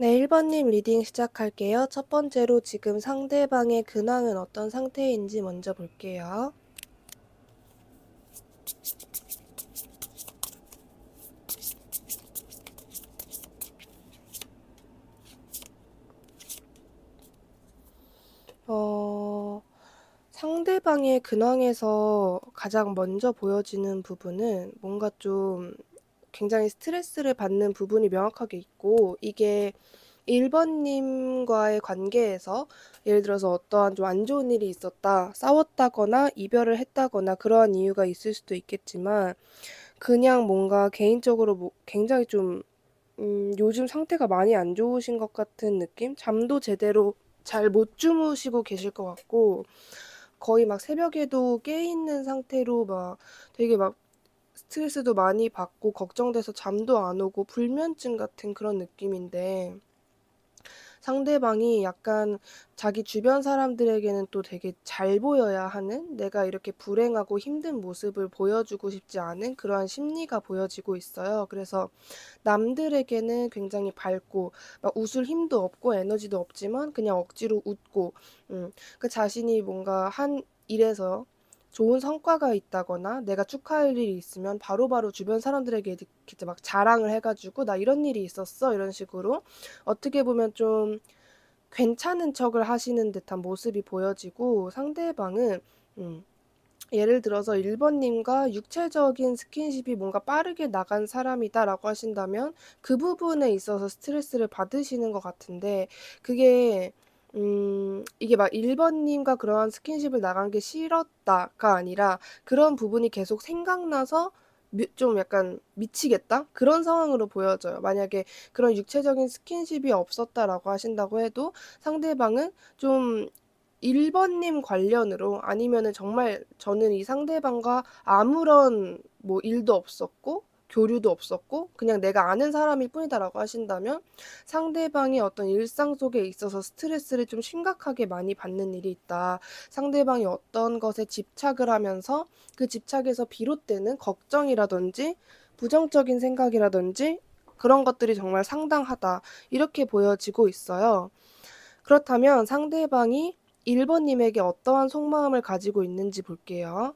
네, 1번님 리딩 시작할게요. 첫 번째로 지금 상대방의 근황은 어떤 상태인지 먼저 볼게요. 어, 상대방의 근황에서 가장 먼저 보여지는 부분은 뭔가 좀 굉장히 스트레스를 받는 부분이 명확하게 있고 이게 1번님과의 관계에서 예를 들어서 어떠한 좀 안 좋은 일이 있었다, 싸웠다거나 이별을 했다거나 그러한 이유가 있을 수도 있겠지만 그냥 뭔가 개인적으로 뭐 굉장히 좀 음, 요즘 상태가 많이 안 좋으신 것 같은 느낌? 잠도 제대로 잘 못 주무시고 계실 것 같고 거의 막 새벽에도 깨 있는 상태로 막 되게 막 스트레스도 많이 받고 걱정돼서 잠도 안 오고 불면증 같은 그런 느낌인데 상대방이 약간 자기 주변 사람들에게는 또 되게 잘 보여야 하는 내가 이렇게 불행하고 힘든 모습을 보여주고 싶지 않은 그러한 심리가 보여지고 있어요. 그래서 남들에게는 굉장히 밝고 막 웃을 힘도 없고 에너지도 없지만 그냥 억지로 웃고 음, 그 자신이 뭔가 한 일에서 좋은 성과가 있다거나 내가 축하할 일이 있으면 바로바로 주변 사람들에게 이렇게 막 자랑을 해가지고 나 이런 일이 있었어 이런 식으로 어떻게 보면 좀 괜찮은 척을 하시는 듯한 모습이 보여지고 상대방은 음, 예를 들어서 1번님과 육체적인 스킨십이 뭔가 빠르게 나간 사람이다 라고 하신다면 그 부분에 있어서 스트레스를 받으시는 것 같은데 그게 음, 이게 막 1번님과 그러한 스킨십을 나간 게 싫었다가 아니라 그런 부분이 계속 생각나서 미, 좀 약간 미치겠다? 그런 상황으로 보여져요. 만약에 그런 육체적인 스킨십이 없었다라고 하신다고 해도 상대방은 좀 1번님 관련으로 아니면은 정말 저는 이 상대방과 아무런 뭐 일도 없었고 교류도 없었고 그냥 내가 아는 사람일 뿐이다라고 하신다면 상대방이 어떤 일상 속에 있어서 스트레스를 좀 심각하게 많이 받는 일이 있다. 상대방이 어떤 것에 집착을 하면서 그 집착에서 비롯되는 걱정이라든지 부정적인 생각이라든지 그런 것들이 정말 상당하다. 이렇게 보여지고 있어요. 그렇다면 상대방이 1번님에게 어떠한 속마음을 가지고 있는지 볼게요.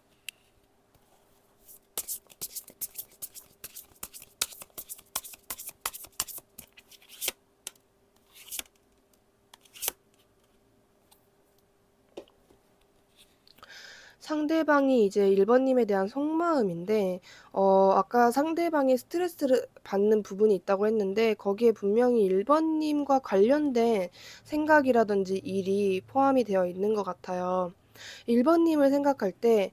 상대방이 이제 1번님에 대한 속마음인데, 어, 아까 상대방이 스트레스를 받는 부분이 있다고 했는데, 거기에 분명히 1번님과 관련된 생각이라든지 일이 포함이 되어 있는 것 같아요. 1번님을 생각할 때,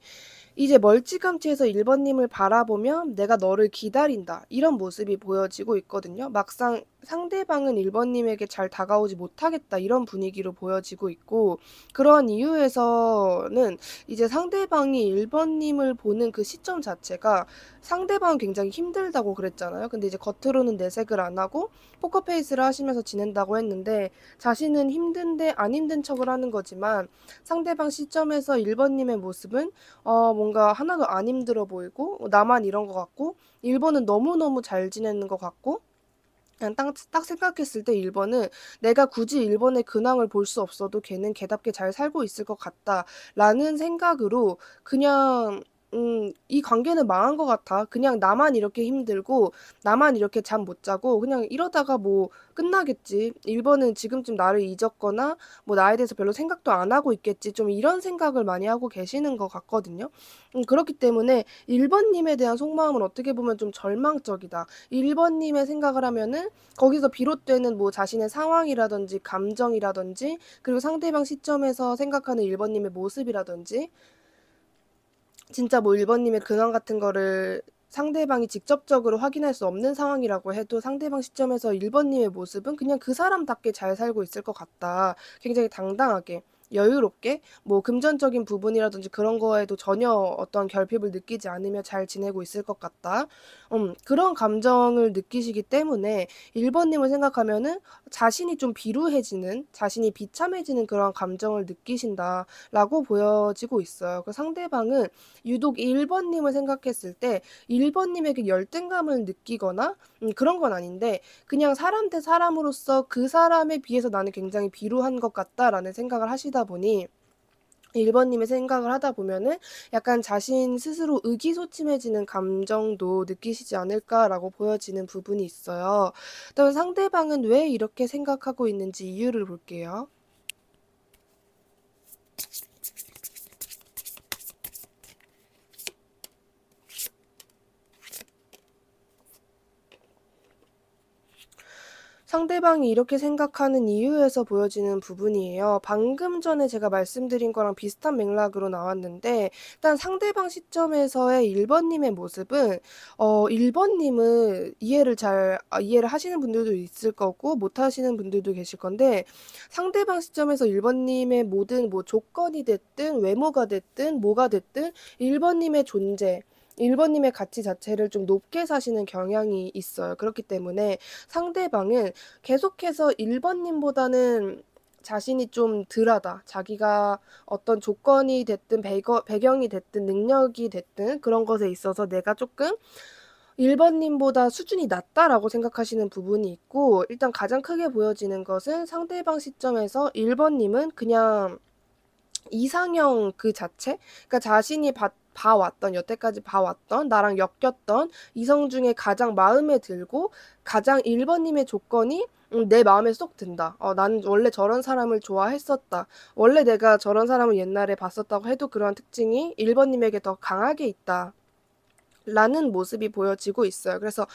이제 멀찌감치해서 1번님을 바라보면 내가 너를 기다린다. 이런 모습이 보여지고 있거든요. 막상 상대방은 1번님에게 잘 다가오지 못하겠다 이런 분위기로 보여지고 있고 그런 이유에서는 이제 상대방이 1번님을 보는 그 시점 자체가 상대방은 굉장히 힘들다고 그랬잖아요. 근데 이제 겉으로는 내색을 안 하고 포커페이스를 하시면서 지낸다고 했는데 자신은 힘든데 안 힘든 척을 하는 거지만 상대방 시점에서 1번님의 모습은 어 뭔가 하나도 안 힘들어 보이고 나만 이런 것 같고 1번은 너무너무 잘 지내는 것 같고 그냥 딱, 딱 생각했을 때 1번은 내가 굳이 일본의 근황을 볼 수 없어도 걔는 개답게잘 살고 있을 것 같다 라는 생각으로 그냥 음, 이 관계는 망한 것 같아. 그냥 나만 이렇게 힘들고, 나만 이렇게 잠 못 자고, 그냥 이러다가 뭐 끝나겠지. 1번은 지금쯤 나를 잊었거나, 뭐 나에 대해서 별로 생각도 안 하고 있겠지. 좀 이런 생각을 많이 하고 계시는 것 같거든요. 음, 그렇기 때문에 1번님에 대한 속마음은 어떻게 보면 좀 절망적이다. 1번님의 생각을 하면은 거기서 비롯되는 뭐 자신의 상황이라든지, 감정이라든지, 그리고 상대방 시점에서 생각하는 1번님의 모습이라든지, 진짜 뭐 1번님의 근황 같은 거를 상대방이 직접적으로 확인할 수 없는 상황이라고 해도 상대방 시점에서 1번님의 모습은 그냥 그 사람답게 잘 살고 있을 것 같다. 굉장히 당당하게. 여유롭게 뭐 금전적인 부분이라든지 그런 거에도 전혀 어떤 결핍을 느끼지 않으며 잘 지내고 있을 것 같다. 음, 그런 감정을 느끼시기 때문에 1번님을 생각하면은 자신이 좀 비루해지는, 자신이 비참해지는 그런 감정을 느끼신다라고 보여지고 있어요. 그 상대방은 유독 1번님을 생각했을 때 1번님에게 열등감을 느끼거나 음, 그런 건 아닌데 그냥 사람 대 사람으로서 그 사람에 비해서 나는 굉장히 비루한 것 같다라는 생각을 하시다 하다 보니 1번님의 생각을 하다 보면은 약간 자신 스스로 의기소침해지는 감정도 느끼시지 않을까라고 보여지는 부분이 있어요. 그다음 상대방은 왜 이렇게 생각하고 있는지 이유를 볼게요. 상대방이 이렇게 생각하는 이유에서 보여지는 부분이에요. 방금 전에 제가 말씀드린 거랑 비슷한 맥락으로 나왔는데 일단 상대방 시점에서의 1번님의 모습은 어 1번님은 이해를 잘 아, 이해를 하시는 분들도 있을 거고 못 하시는 분들도 계실 건데 상대방 시점에서 1번님의 모든 뭐 조건이 됐든 외모가 됐든 뭐가 됐든 1번님의 존재 1번님의 가치 자체를 좀 높게 사시는 경향이 있어요. 그렇기 때문에 상대방은 계속해서 1번님보다는 자신이 좀 덜하다. 자기가 어떤 조건이 됐든 배거, 배경이 됐든 능력이 됐든 그런 것에 있어서 내가 조금 1번님보다 수준이 낮다라고 생각하시는 부분이 있고, 일단 가장 크게 보여지는 것은 상대방 시점에서 1번님은 그냥 이상형 그 자체? 그러니까 자신이 받 봐왔던 여태까지 봐왔던 나랑 엮였던 이성 중에 가장 마음에 들고 가장 1번님의 조건이 음, 내 마음에 쏙 든다. 어, 난 원래 저런 사람을 좋아했었다. 원래 내가 저런 사람을 옛날에 봤었다고 해도 그러한 특징이 1번님에게 더 강하게 있다. 라는 모습이 보여지고 있어요. 그래서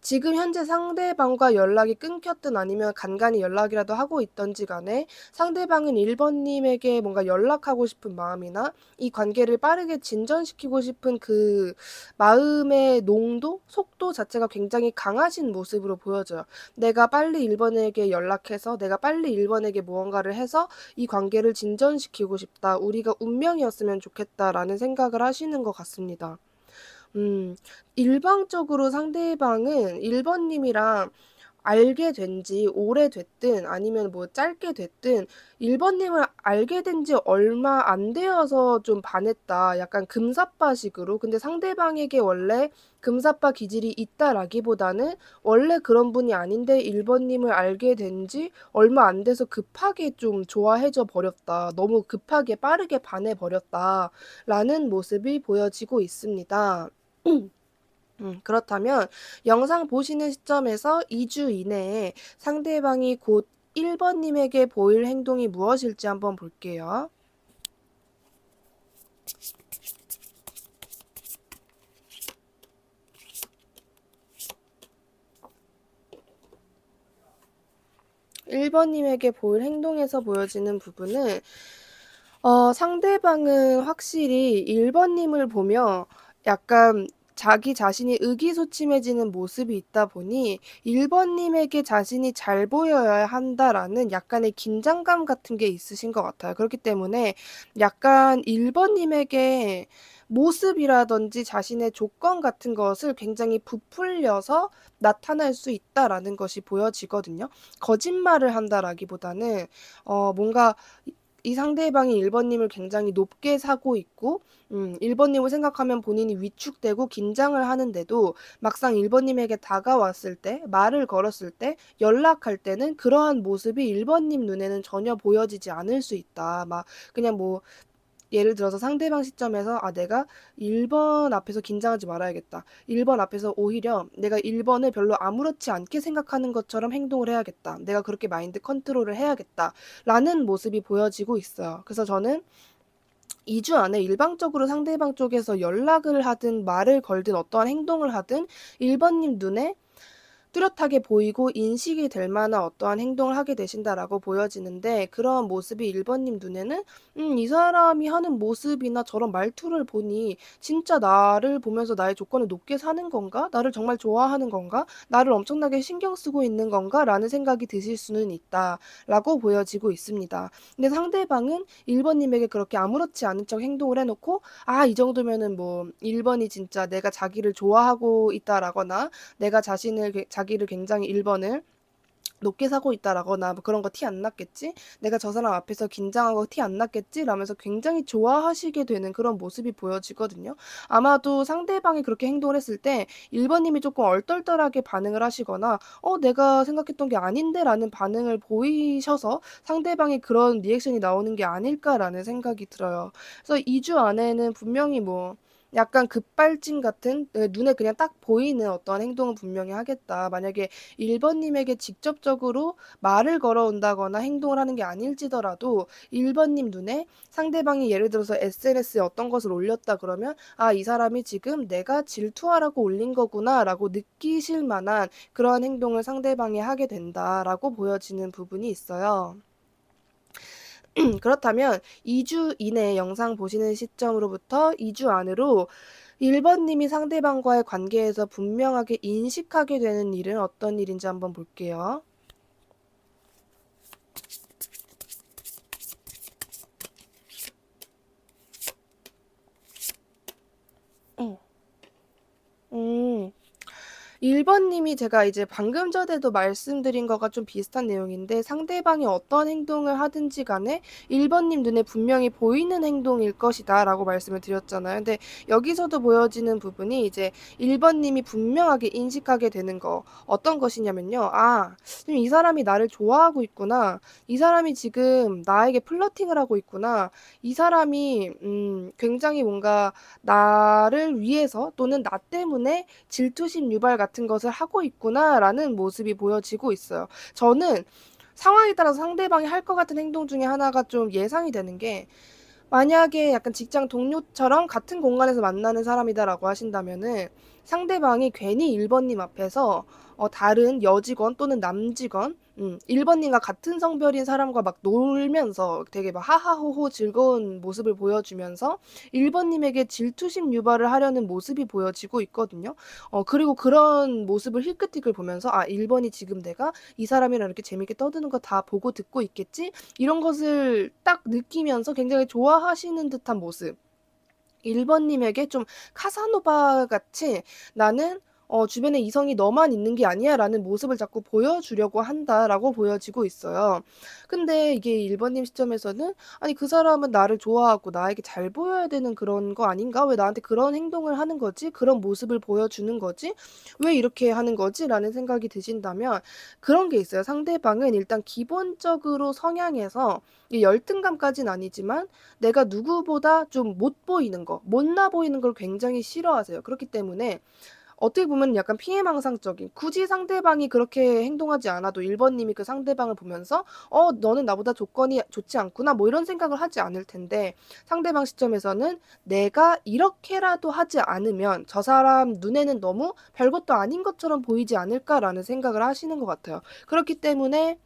지금 현재 상대방과 연락이 끊겼든 아니면 간간히 연락이라도 하고 있던지 간에 상대방은 1번님에게 뭔가 연락하고 싶은 마음이나 이 관계를 빠르게 진전시키고 싶은 그 마음의 농도, 속도 자체가 굉장히 강하신 모습으로 보여져요. 내가 빨리 1번에게 연락해서 내가 빨리 1번에게 무언가를 해서 이 관계를 진전시키고 싶다. 우리가 운명이었으면 좋겠다라는 생각을 하시는 것 같습니다. 음. 일방적으로 상대방은 1번 님이랑 알게 된 지 오래됐든 아니면 뭐 짧게 됐든 1번 님을 알게 된 지 얼마 안 되어서 좀 반했다. 약간 금사빠식으로. 근데 상대방에게 원래 금사빠 기질이 있다라기보다는 원래 그런 분이 아닌데 1번 님을 알게 된 지 얼마 안 돼서 급하게 좀 좋아해져 버렸다. 너무 급하게 빠르게 반해 버렸다라는 모습이 보여지고 있습니다. 음, 그렇다면 영상 보시는 시점에서 2주 이내에 상대방이 곧 1번님에게 보일 행동이 무엇일지 한번 볼게요. 1번님에게 보일 행동에서 보여지는 부분은 어, 상대방은 확실히 1번님을 보며 약간 자기 자신이 의기소침해지는 모습이 있다 보니 1번님에게 자신이 잘 보여야 한다라는 약간의 긴장감 같은 게 있으신 것 같아요. 그렇기 때문에 약간 1번님에게 모습이라든지 자신의 조건 같은 것을 굉장히 부풀려서 나타날 수 있다라는 것이 보여지거든요. 거짓말을 한다라기보다는 어, 뭔가 이 상대방이 1번님을 굉장히 높게 사고 있고 음, 1번님을 생각하면 본인이 위축되고 긴장을 하는데도 막상 1번님에게 다가왔을 때 말을 걸었을 때 연락할 때는 그러한 모습이 1번님 눈에는 전혀 보여지지 않을 수 있다. 막 그냥 뭐 예를 들어서 상대방 시점에서 아 내가 1번 앞에서 긴장하지 말아야겠다. 1번 앞에서 오히려 내가 1번을 별로 아무렇지 않게 생각하는 것처럼 행동을 해야겠다. 내가 그렇게 마인드 컨트롤을 해야겠다. 라는 모습이 보여지고 있어요. 그래서 저는 2주 안에 일방적으로 상대방 쪽에서 연락을 하든 말을 걸든 어떠한 행동을 하든 1번님 눈에 뚜렷하게 보이고 인식이 될 만한 어떠한 행동을 하게 되신다라고 보여지는데 그런 모습이 1번님 눈에는 음, 이 사람이 하는 모습이나 저런 말투를 보니 진짜 나를 보면서 나의 조건을 높게 사는 건가? 나를 정말 좋아하는 건가? 나를 엄청나게 신경 쓰고 있는 건가? 라는 생각이 드실 수는 있다라고 보여지고 있습니다. 근데 상대방은 1번님에게 그렇게 아무렇지 않은 척 행동을 해놓고 아, 이 정도면은 뭐 1번이 진짜 내가 자기를 좋아하고 있다라거나 내가 자신을 자기를 굉장히 1번을 높게 사고 있다라거나 뭐 그런 거 티 안 났겠지? 내가 저 사람 앞에서 긴장하고 티 안 났겠지? 라면서 굉장히 좋아하시게 되는 그런 모습이 보여지거든요. 아마도 상대방이 그렇게 행동을 했을 때 1번님이 조금 얼떨떨하게 반응을 하시거나 어, 내가 생각했던 게 아닌데? 라는 반응을 보이셔서 상대방이 그런 리액션이 나오는 게 아닐까라는 생각이 들어요. 그래서 2주 안에는 분명히 뭐 약간 급발진 같은 네, 눈에 그냥 딱 보이는 어떤 행동은 분명히 하겠다. 만약에 1번님에게 직접적으로 말을 걸어온다거나 행동을 하는 게 아닐지더라도 1번님 눈에 상대방이 예를 들어서 SNS에 어떤 것을 올렸다 그러면 아, 이 사람이 지금 내가 질투하라고 올린 거구나라고 느끼실 만한 그러한 행동을 상대방이 하게 된다라고 보여지는 부분이 있어요. 그렇다면 2주 이내 영상 보시는 시점으로부터 2주 안으로 1번님이 상대방과의 관계에서 분명하게 인식하게 되는 일은 어떤 일인지 한번 볼게요. 어. 음. 1번님이 제가 이제 방금 전에도 말씀드린 거가 좀 비슷한 내용인데 상대방이 어떤 행동을 하든지 간에 1번님 눈에 분명히 보이는 행동일 것이다 라고 말씀을 드렸잖아요. 근데 여기서도 보여지는 부분이 이제 1번님이 분명하게 인식하게 되는 거 어떤 것이냐면요. 아, 지금 이 사람이 나를 좋아하고 있구나. 이 사람이 지금 나에게 플러팅을 하고 있구나. 이 사람이 음, 굉장히 뭔가 나를 위해서 또는 나 때문에 질투심 유발 같은 같은 것을 하고 있구나라는 모습이 보여지고 있어요. 저는 상황에 따라서 상대방이 할 것 같은 행동 중에 하나가 좀 예상이 되는 게 만약에 약간 직장 동료처럼 같은 공간에서 만나는 사람이다라고 하신다면은 상대방이 괜히 1번님 앞에서 어, 다른 여직원 또는 남직원, 음, 1번님과 같은 성별인 사람과 막 놀면서 되게 막 하하호호 즐거운 모습을 보여주면서 1번님에게 질투심 유발을 하려는 모습이 보여지고 있거든요. 어, 그리고 그런 모습을 힐끗힐끗 보면서 아, 1번이 지금 내가 이 사람이랑 이렇게 재밌게 떠드는 거 다 보고 듣고 있겠지? 이런 것을 딱 느끼면서 굉장히 좋아하시는 듯한 모습. 1번님에게 좀 카사노바 같이 나는 어, 주변에 이성이 너만 있는 게 아니야 라는 모습을 자꾸 보여주려고 한다라고 보여지고 있어요. 근데 이게 1번님 시점에서는 아니 그 사람은 나를 좋아하고 나에게 잘 보여야 되는 그런 거 아닌가? 왜 나한테 그런 행동을 하는 거지? 그런 모습을 보여주는 거지? 왜 이렇게 하는 거지? 라는 생각이 드신다면 그런 게 있어요. 상대방은 일단 기본적으로 성향에서 열등감까지는 아니지만 내가 누구보다 좀 못 보이는 거, 못나 보이는 걸 굉장히 싫어하세요. 그렇기 때문에 어떻게 보면 약간 피해망상적인 굳이 상대방이 그렇게 행동하지 않아도 1번님이 그 상대방을 보면서 어 너는 나보다 조건이 좋지 않구나 뭐 이런 생각을 하지 않을 텐데 상대방 시점에서는 내가 이렇게라도 하지 않으면 저 사람 눈에는 너무 별것도 아닌 것처럼 보이지 않을까라는 생각을 하시는 것 같아요. 그렇기 때문에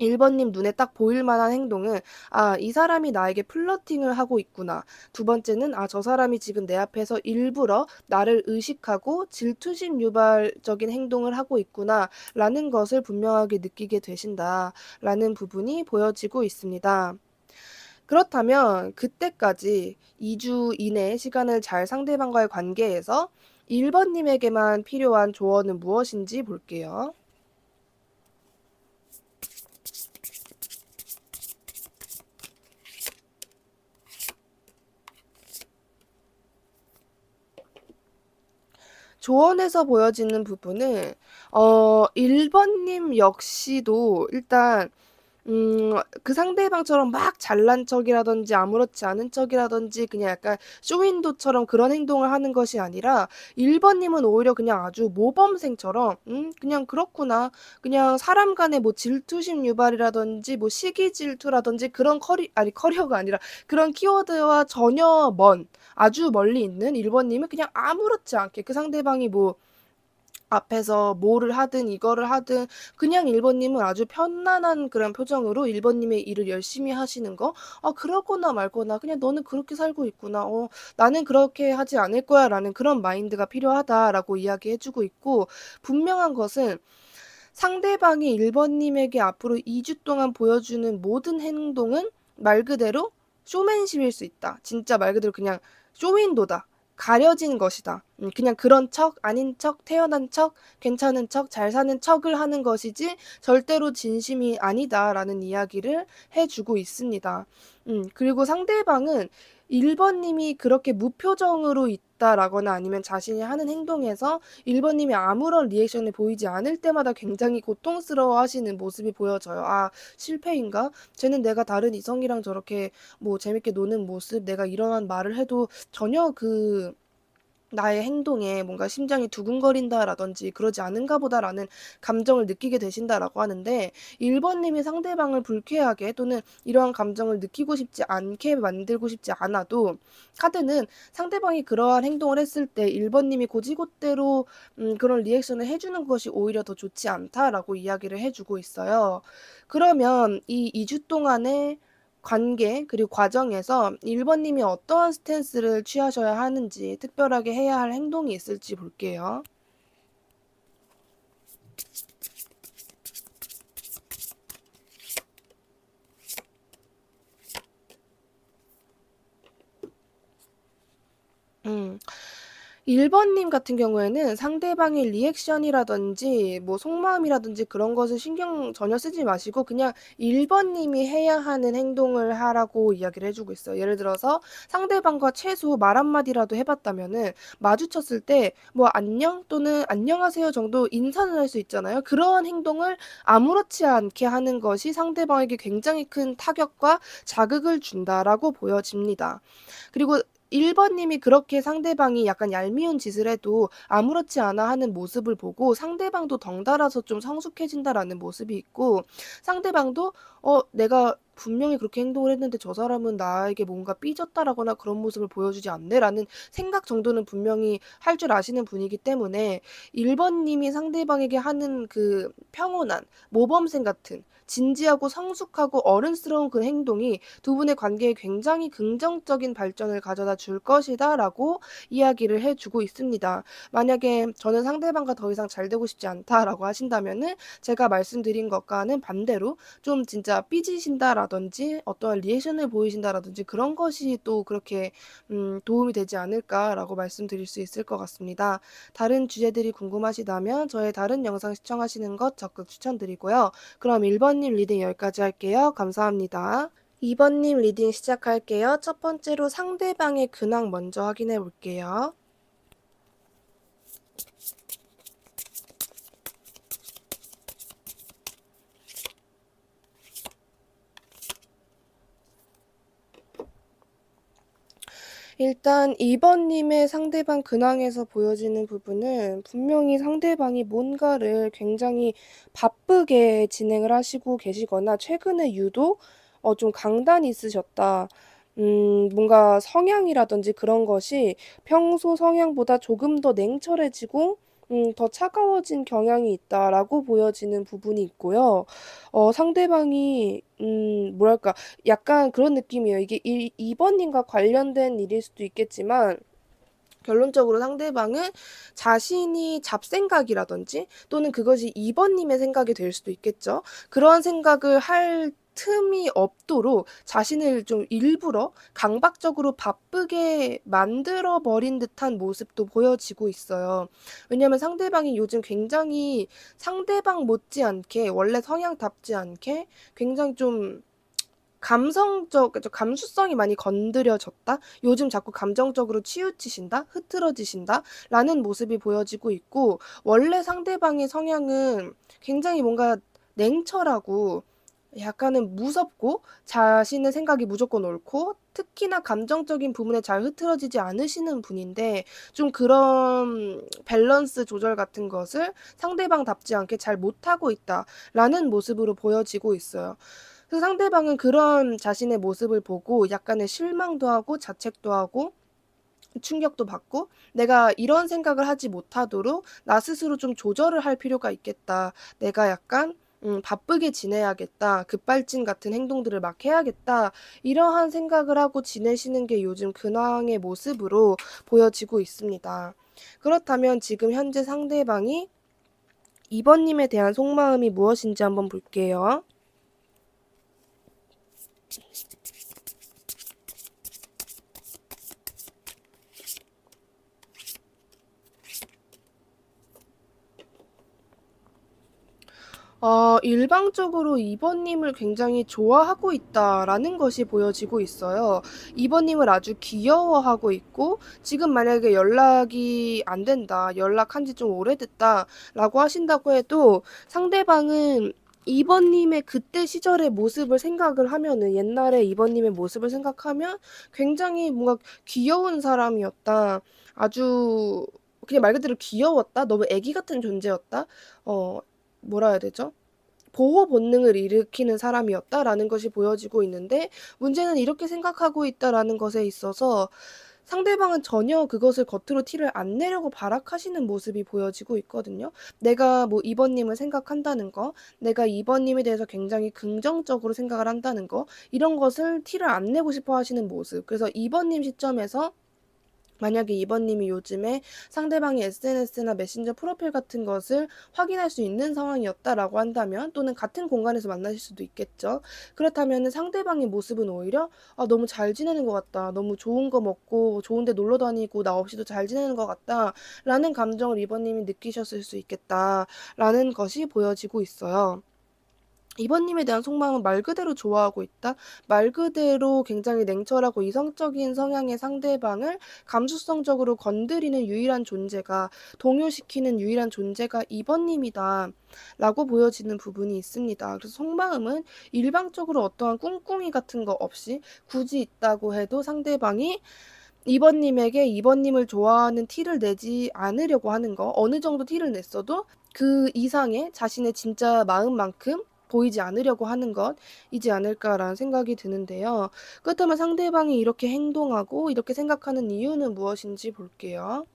1번님 눈에 딱 보일 만한 행동은 아, 이 사람이 나에게 플러팅을 하고 있구나. 두 번째는 아, 저 사람이 지금 내 앞에서 일부러 나를 의식하고 질투심 유발적인 행동을 하고 있구나. 라는 것을 분명하게 느끼게 되신다. 라는 부분이 보여지고 있습니다. 그렇다면 그때까지 2주 이내 시간을 잘 상대방과의 관계에서 1번님에게만 필요한 조언은 무엇인지 볼게요. 조언에서 보여지는 부분은 어 1번님 역시도 일단 음그 상대방처럼 막 잘난 척이라든지 아무렇지 않은 척이라든지 그냥 약간 쇼윈도처럼 그런 행동을 하는 것이 아니라 1번 님은 오히려 그냥 아주 모범생처럼 음 그냥 그렇구나. 그냥 사람 간의 뭐 질투심 유발이라든지 뭐 시기 질투라든지 그런 커리 아니 커리어가 아니라 그런 키워드와 전혀 먼 아주 멀리 있는 1번 님은 그냥 아무렇지 않게 그 상대방이 뭐 앞에서 뭐를 하든 이거를 하든 그냥 1번님은 아주 편안한 그런 표정으로 1번님의 일을 열심히 하시는 거, 아, 그러거나 말거나 그냥 너는 그렇게 살고 있구나, 어, 나는 그렇게 하지 않을 거야 라는 그런 마인드가 필요하다라고 이야기해주고 있고, 분명한 것은 상대방이 1번님에게 앞으로 2주 동안 보여주는 모든 행동은 말 그대로 쇼맨십일 수 있다. 진짜 말 그대로 그냥 쇼윈도다. 가려진 것이다. 음, 그냥 그런 척, 아닌 척, 태어난 척, 괜찮은 척, 잘 사는 척을 하는 것이지 절대로 진심이 아니다라는 이야기를 해주고 있습니다. 음, 그리고 상대방은 1번님이 그렇게 무표정으로 있 없다라거나 아니면 자신이 하는 행동에서 1번님이 아무런 리액션을 보이지 않을 때마다 굉장히 고통스러워 하시는 모습이 보여져요. 아, 실패인가? 쟤는 내가 다른 이성이랑 저렇게 뭐 재밌게 노는 모습, 내가 이러 말을 해도 전혀 그 나의 행동에 뭔가 심장이 두근거린다라든지 그러지 않은가 보다라는 감정을 느끼게 되신다라고 하는데 1번님이 상대방을 불쾌하게 또는 이러한 감정을 느끼고 싶지 않게 만들고 싶지 않아도 카드는 상대방이 그러한 행동을 했을 때 1번님이 고지고대로 음, 그런 리액션을 해주는 것이 오히려 더 좋지 않다라고 이야기를 해주고 있어요. 그러면 이 2주 동안에 관계 그리고 과정에서 1번님이 어떠한 스탠스를 취하셔야 하는지 특별하게 해야 할 행동이 있을지 볼게요. 음, 1번님 같은 경우에는 상대방의 리액션이라든지 뭐 속마음이라든지 그런 것을 신경 전혀 쓰지 마시고 그냥 1번님이 해야 하는 행동을 하라고 이야기를 해주고 있어요. 예를 들어서 상대방과 최소 말 한마디라도 해봤다면은 마주쳤을 때 뭐 안녕 또는 안녕하세요 정도 인사는 할수 있잖아요. 그러한 행동을 아무렇지 않게 하는 것이 상대방에게 굉장히 큰 타격과 자극을 준다라고 보여집니다. 그리고 1번님이 그렇게 상대방이 약간 얄미운 짓을 해도 아무렇지 않아 하는 모습을 보고 상대방도 덩달아서 좀 성숙해진다라는 모습이 있고 상대방도 어, 내가 분명히 그렇게 행동을 했는데 저 사람은 나에게 뭔가 삐졌다라거나 그런 모습을 보여주지 않네라는 생각 정도는 분명히 할 줄 아시는 분이기 때문에 1번님이 상대방에게 하는 그 평온한 모범생 같은 진지하고 성숙하고 어른스러운 그 행동이 두 분의 관계에 굉장히 긍정적인 발전을 가져다 줄 것이다 라고 이야기를 해주고 있습니다. 만약에 저는 상대방과 더 이상 잘 되고 싶지 않다라고 하신다면은 제가 말씀드린 것과는 반대로 좀 진짜 삐지신다라는 보다든지 어떠한 리액션을 보이신다라든지 그런 것이 또 그렇게 음, 도움이 되지 않을까라고 말씀드릴 수 있을 것 같습니다. 다른 주제들이 궁금하시다면 저의 다른 영상 시청하시는 것 적극 추천드리고요. 그럼 1번님 리딩 여기까지 할게요. 감사합니다. 2번님 리딩 시작할게요. 첫 번째로 상대방의 근황 먼저 확인해 볼게요. 일단 2번님의 상대방 근황에서 보여지는 부분은 분명히 상대방이 뭔가를 굉장히 바쁘게 진행을 하시고 계시거나 최근에 유독 어, 좀강단 있으셨다. 음, 뭔가 성향이라든지 그런 것이 평소 성향보다 조금 더 냉철해지고 음, 더 차가워진 경향이 있다라고 보여지는 부분이 있고요. 어, 상대방이 음, 뭐랄까, 약간 그런 느낌이에요. 이게 일, 이번 님과 관련된 일일 수도 있겠지만, 결론적으로 상대방은 자신이 잡생각이라든지 또는 그것이 2번님의 생각이 될 수도 있겠죠. 그러한 생각을 할 틈이 없도록 자신을 좀 일부러 강박적으로 바쁘게 만들어 버린 듯한 모습도 보여지고 있어요. 왜냐하면 상대방이 요즘 굉장히 상대방 못지않게 원래 성향답지 않게 굉장히 좀 감성적, 그러니까 감수성이 많이 건드려졌다? 요즘 자꾸 감정적으로 치우치신다? 흐트러지신다? 라는 모습이 보여지고 있고, 원래 상대방의 성향은 굉장히 뭔가 냉철하고, 약간은 무섭고 자신의 생각이 무조건 옳고 특히나 감정적인 부분에 잘 흐트러지지 않으시는 분인데 좀 그런 밸런스 조절 같은 것을 상대방답지 않게 잘 못하고 있다라는 모습으로 보여지고 있어요. 그래서 상대방은 그런 자신의 모습을 보고 약간의 실망도 하고 자책도 하고 충격도 받고 내가 이런 생각을 하지 못하도록 나 스스로 좀 조절을 할 필요가 있겠다. 내가 약간 음, 바쁘게 지내야겠다, 급발진 같은 행동들을 막 해야겠다, 이러한 생각을 하고 지내시는 게 요즘 근황의 모습으로 보여지고 있습니다. 그렇다면 지금 현재 상대방이 이번님에 대한 속마음이 무엇인지 한번 볼게요. 어, 일방적으로 이번님을 굉장히 좋아하고 있다라는 것이 보여지고 있어요. 이번님을 아주 귀여워하고 있고, 지금 만약에 연락이 안 된다, 연락한 지 좀 오래됐다, 라고 하신다고 해도 상대방은 이번님의 그때 시절의 모습을 생각을 하면은 옛날에 이번님의 모습을 생각하면 굉장히 뭔가 귀여운 사람이었다. 아주 그냥 말 그대로 귀여웠다. 너무 애기 같은 존재였다. 어, 뭐라 해야 되죠? 보호 본능을 일으키는 사람이었다라는 것이 보여지고 있는데 문제는 이렇게 생각하고 있다라는 것에 있어서 상대방은 전혀 그것을 겉으로 티를 안 내려고 발악하시는 모습이 보여지고 있거든요. 내가 뭐 이번님을 생각한다는 거, 내가 이번님에 대해서 굉장히 긍정적으로 생각을 한다는 거, 이런 것을 티를 안 내고 싶어 하시는 모습. 그래서 이번님 시점에서 만약에 이번님이 요즘에 상대방이 SNS나 메신저 프로필 같은 것을 확인할 수 있는 상황이었다라고 한다면 또는 같은 공간에서 만나실 수도 있겠죠. 그렇다면 상대방의 모습은 오히려 아, 너무 잘 지내는 것 같다. 너무 좋은 거 먹고 좋은데 놀러 다니고 나 없이도 잘 지내는 것 같다. 라는 감정을 이번님이 느끼셨을 수 있겠다. 라는 것이 보여지고 있어요. 이번님에 대한 속마음은 말 그대로 좋아하고 있다. 말 그대로 굉장히 냉철하고 이성적인 성향의 상대방을 감수성적으로 건드리는 유일한 존재가 동요시키는 유일한 존재가 이번님이다. 라고 보여지는 부분이 있습니다. 그래서 속마음은 일방적으로 어떠한 꿍꿍이 같은 거 없이 굳이 있다고 해도 상대방이 이번님에게 이번님을 좋아하는 티를 내지 않으려고 하는 거 어느 정도 티를 냈어도 그 이상의 자신의 진짜 마음만큼 보이지 않으려고 하는 것이지 않을까라는 생각이 드는데요. 그렇다면 상대방이 이렇게 행동하고 이렇게 생각하는 이유는 무엇인지 볼게요.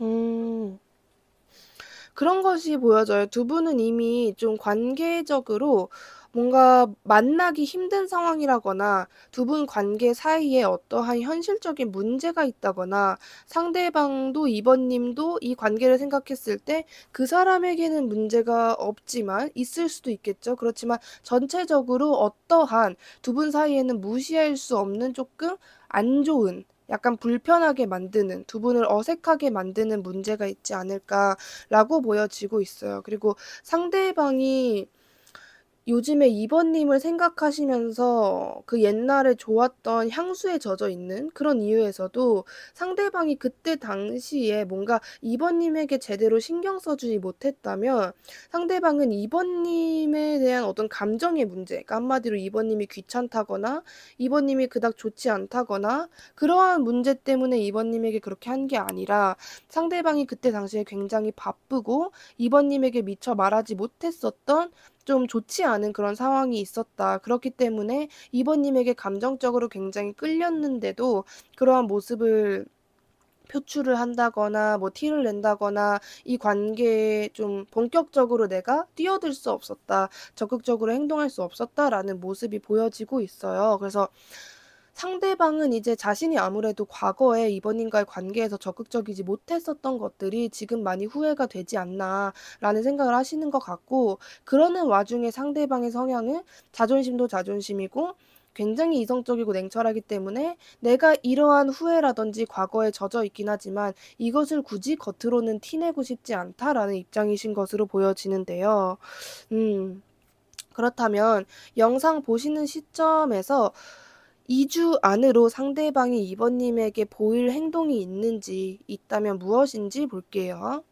음, 그런 것이 보여져요. 두 분은 이미 좀 관계적으로 뭔가 만나기 힘든 상황이라거나 두 분 관계 사이에 어떠한 현실적인 문제가 있다거나 상대방도 이번님도 이 관계를 생각했을 때 그 사람에게는 문제가 없지만 있을 수도 있겠죠. 그렇지만 전체적으로 어떠한 두 분 사이에는 무시할 수 없는 조금 안 좋은 약간 불편하게 만드는 두 분을 어색하게 만드는 문제가 있지 않을까라고 보여지고 있어요. 그리고 상대방이 요즘에 이번님을 생각하시면서 그 옛날에 좋았던 향수에 젖어 있는 그런 이유에서도 상대방이 그때 당시에 뭔가 이번님에게 제대로 신경 써주지 못했다면 상대방은 이번님에 대한 어떤 감정의 문제, 까 그러니까 한마디로 이번님이 귀찮다거나 이번님이 그닥 좋지 않다거나 그러한 문제 때문에 이번님에게 그렇게 한 게 아니라 상대방이 그때 당시에 굉장히 바쁘고 이번님에게 미처 말하지 못했었던 좀 좋지 않은 그런 상황이 있었다. 그렇기 때문에 이번님에게 감정적으로 굉장히 끌렸는데도 그러한 모습을 표출을 한다거나 뭐 티를 낸다거나 이 관계에 좀 본격적으로 내가 뛰어들 수 없었다 적극적으로 행동할 수 없었다라는 모습이 보여지고 있어요 그래서 상대방은 이제 자신이 아무래도 과거에 이번인과의 관계에서 적극적이지 못했었던 것들이 지금 많이 후회가 되지 않나라는 생각을 하시는 것 같고 그러는 와중에 상대방의 성향은 자존심도 자존심이고 굉장히 이성적이고 냉철하기 때문에 내가 이러한 후회라든지 과거에 젖어 있긴 하지만 이것을 굳이 겉으로는 티내고 싶지 않다라는 입장이신 것으로 보여지는데요. 음. 그렇다면 영상 보시는 시점에서 2주 안으로 상대방이 이번님에게 보일 행동이 있는지 있다면 무엇인지 볼게요.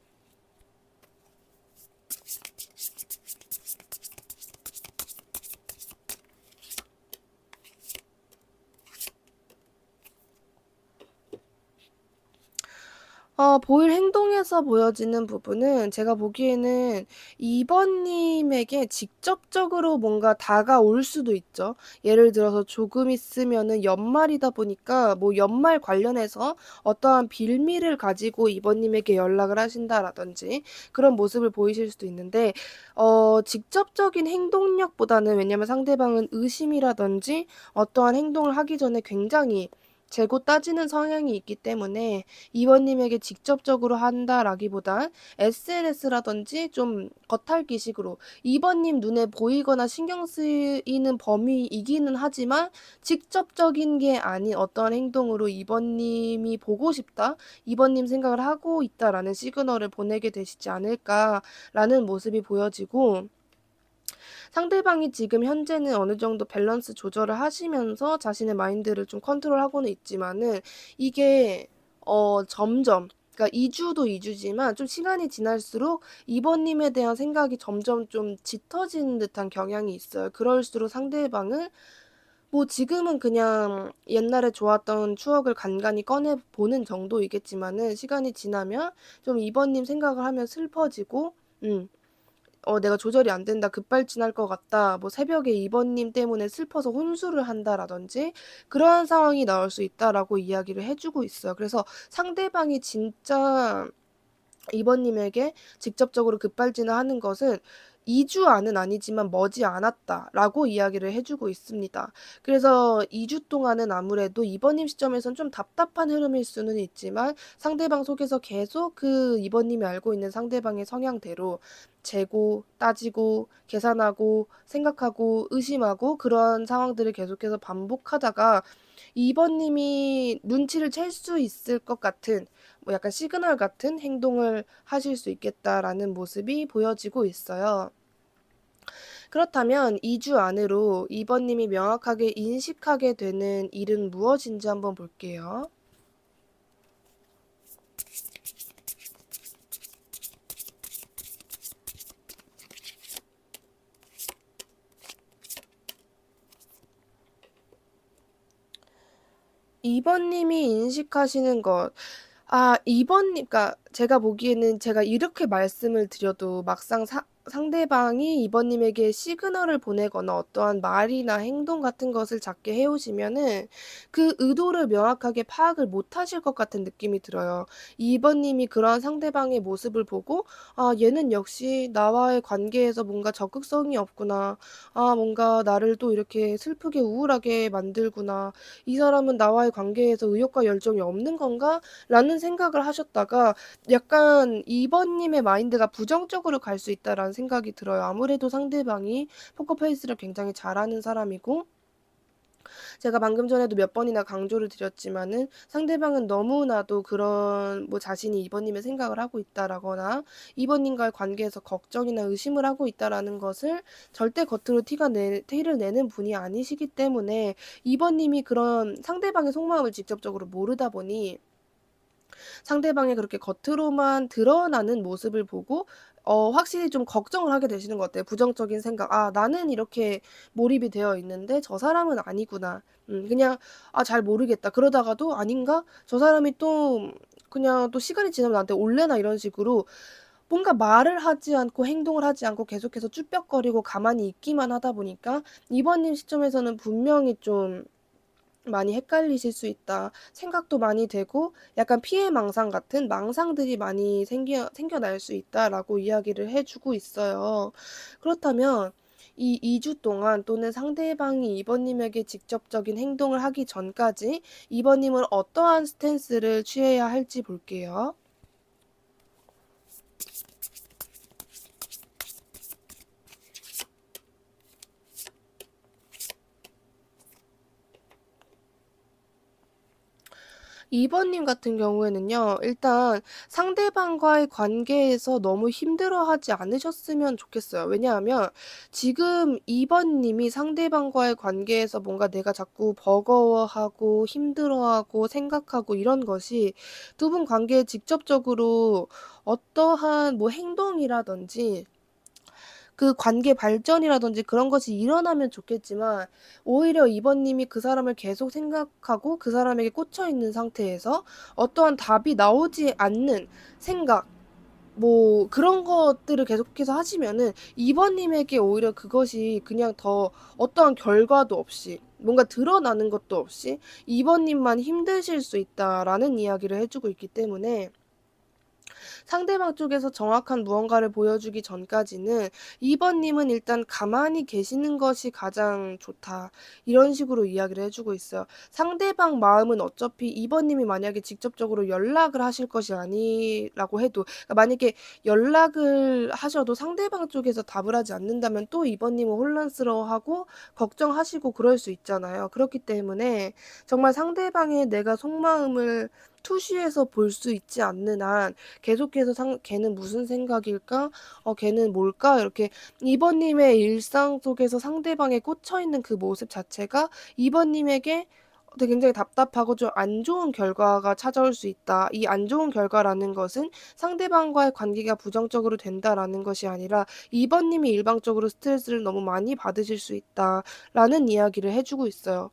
어 보일 행동에서 보여지는 부분은 제가 보기에는 이 번님에게 직접적으로 뭔가 다가올 수도 있죠. 예를 들어서 조금 있으면은 연말이다 보니까 뭐 연말 관련해서 어떠한 빌미를 가지고 이 번님에게 연락을 하신다라든지 그런 모습을 보이실 수도 있는데 어 직접적인 행동력보다는 왜냐면 상대방은 의심이라든지 어떠한 행동을 하기 전에 굉장히 재고 따지는 성향이 있기 때문에 이원님에게 직접적으로 한다라기보단 SNS라든지 좀 겉핥기식으로 이번님 눈에 보이거나 신경 쓰이는 범위이기는 하지만 직접적인 게 아닌 어떤 행동으로 이번님이 보고 싶다, 이번님 생각을 하고 있다라는 시그널을 보내게 되시지 않을까라는 모습이 보여지고 상대방이 지금 현재는 어느 정도 밸런스 조절을 하시면서 자신의 마인드를 좀 컨트롤하고는 있지만은 이게 어 점점 그러니까 2주도 2주지만 좀 시간이 지날수록 이번님에 대한 생각이 점점 좀 짙어지는 듯한 경향이 있어요. 그럴수록 상대방은 뭐 지금은 그냥 옛날에 좋았던 추억을 간간히 꺼내 보는 정도이겠지만은 시간이 지나면 좀 이번님 생각을 하면 슬퍼지고 음 어, 내가 조절이 안 된다, 급발진할 것 같다, 뭐 새벽에 이 번 님 때문에 슬퍼서 혼수를 한다라든지 그러한 상황이 나올 수 있다라고 이야기를 해주고 있어요. 그래서 상대방이 진짜 이 번님에게 직접적으로 급발진을 하는 것은 2주 안은 아니지만 머지 않았다라고 이야기를 해주고 있습니다. 그래서 2주 동안은 아무래도 이번님 시점에선 좀 답답한 흐름일 수는 있지만 상대방 속에서 계속 그 이번님이 알고 있는 상대방의 성향대로 재고, 따지고, 계산하고, 생각하고, 의심하고 그런 상황들을 계속해서 반복하다가 이번님이 눈치를 챌 수 있을 것 같은 뭐 약간 시그널 같은 행동을 하실 수 있겠다라는 모습이 보여지고 있어요. 그렇다면 2주 안으로 2번님이 명확하게 인식하게 되는 일은 무엇인지 한번 볼게요. 이번님이 인식하시는 것, 아이번그니까 제가 보기에는 제가 이렇게 말씀을 드려도 막상 사, 상대방이 이번님에게 시그널을 보내거나 어떠한 말이나 행동 같은 것을 작게 해오시면은 그 의도를 명확하게 파악을 못 하실 것 같은 느낌이 들어요. 이번님이 그런 상대방의 모습을 보고, 아, 얘는 역시 나와의 관계에서 뭔가 적극성이 없구나. 아, 뭔가 나를 또 이렇게 슬프게 우울하게 만들구나. 이 사람은 나와의 관계에서 의욕과 열정이 없는 건가? 라는 생각을 하셨다가 약간 이번님의 마인드가 부정적으로 갈 수 있다라는 않라는 생각이 들어요. 아무래도 상대방이 포커페이스를 굉장히 잘하는 사람이고 제가 방금 전에도 몇 번이나 강조를 드렸지만은 상대방은 너무나도 그런 뭐 자신이 이번님의 생각을 하고 있다라거나 이번님과의 관계에서 걱정이나 의심을 하고 있다라는 것을 절대 겉으로 티가 내, 티를 내는 분이 아니시기 때문에 이번님이 그런 상대방의 속마음을 직접적으로 모르다 보니 상대방의 그렇게 겉으로만 드러나는 모습을 보고 어, 확실히 좀 걱정을 하게 되시는 것 같아요. 부정적인 생각. 아, 나는 이렇게 몰입이 되어 있는데 저 사람은 아니구나. 음, 그냥, 아, 잘 모르겠다. 그러다가도 아닌가? 저 사람이 또, 그냥 또 시간이 지나면 나한테 올래나 이런 식으로 뭔가 말을 하지 않고 행동을 하지 않고 계속해서 쭈뼛거리고 가만히 있기만 하다 보니까 이번님 시점에서는 분명히 좀 많이 헷갈리실 수 있다. 생각도 많이 되고 약간 피해 망상 같은 망상들이 많이 생겨, 생겨날 수 있다라고 이야기를 해주고 있어요. 그렇다면 이 2주 동안 또는 상대방이 이번님에게 직접적인 행동을 하기 전까지 이번님은 어떠한 스탠스를 취해야 할지 볼게요. 2번님 같은 경우에는요, 일단 상대방과의 관계에서 너무 힘들어하지 않으셨으면 좋겠어요. 왜냐하면 지금 2번님이 상대방과의 관계에서 뭔가 내가 자꾸 버거워하고 힘들어하고 생각하고 이런 것이 두 분 관계에 직접적으로 어떠한 뭐 행동이라든지 그 관계 발전이라든지 그런 것이 일어나면 좋겠지만 오히려 이번님이 그 사람을 계속 생각하고 그 사람에게 꽂혀 있는 상태에서 어떠한 답이 나오지 않는 생각 뭐 그런 것들을 계속해서 하시면은 이번님에게 오히려 그것이 그냥 더 어떠한 결과도 없이 뭔가 드러나는 것도 없이 이번님만 힘드실 수 있다라는 이야기를 해주고 있기 때문에 상대방 쪽에서 정확한 무언가를 보여주기 전까지는 2번님은 일단 가만히 계시는 것이 가장 좋다. 이런 식으로 이야기를 해주고 있어요. 상대방 마음은 어차피 2번님이 만약에 직접적으로 연락을 하실 것이 아니라고 해도, 그러니까 만약에 연락을 하셔도 상대방 쪽에서 답을 하지 않는다면 또 2번님은 혼란스러워하고 걱정하시고 그럴 수 있잖아요. 그렇기 때문에 정말 상대방의 내가 속마음을 투시에서 볼 수 있지 않는 한 계속해서 상, 걔는 무슨 생각일까? 어, 걔는 뭘까? 이렇게 이번님의 일상 속에서 상대방에 꽂혀있는 그 모습 자체가 이번님에게 굉장히 답답하고 좀 안 좋은 결과가 찾아올 수 있다. 이 안 좋은 결과라는 것은 상대방과의 관계가 부정적으로 된다라는 것이 아니라 2번님이 일방적으로 스트레스를 너무 많이 받으실 수 있다라는 이야기를 해주고 있어요.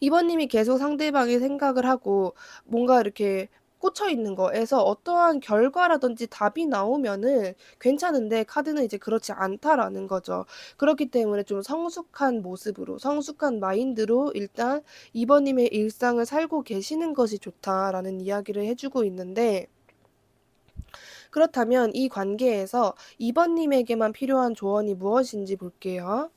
이번님이 계속 상대방의 생각을 하고 뭔가 이렇게 꽂혀 있는 거에서 어떠한 결과라든지 답이 나오면은 괜찮은데 카드는 이제 그렇지 않다라는 거죠. 그렇기 때문에 좀 성숙한 모습으로, 성숙한 마인드로 일단 이번님의 일상을 살고 계시는 것이 좋다라는 이야기를 해주고 있는데, 그렇다면 이 관계에서 이번님에게만 필요한 조언이 무엇인지 볼게요.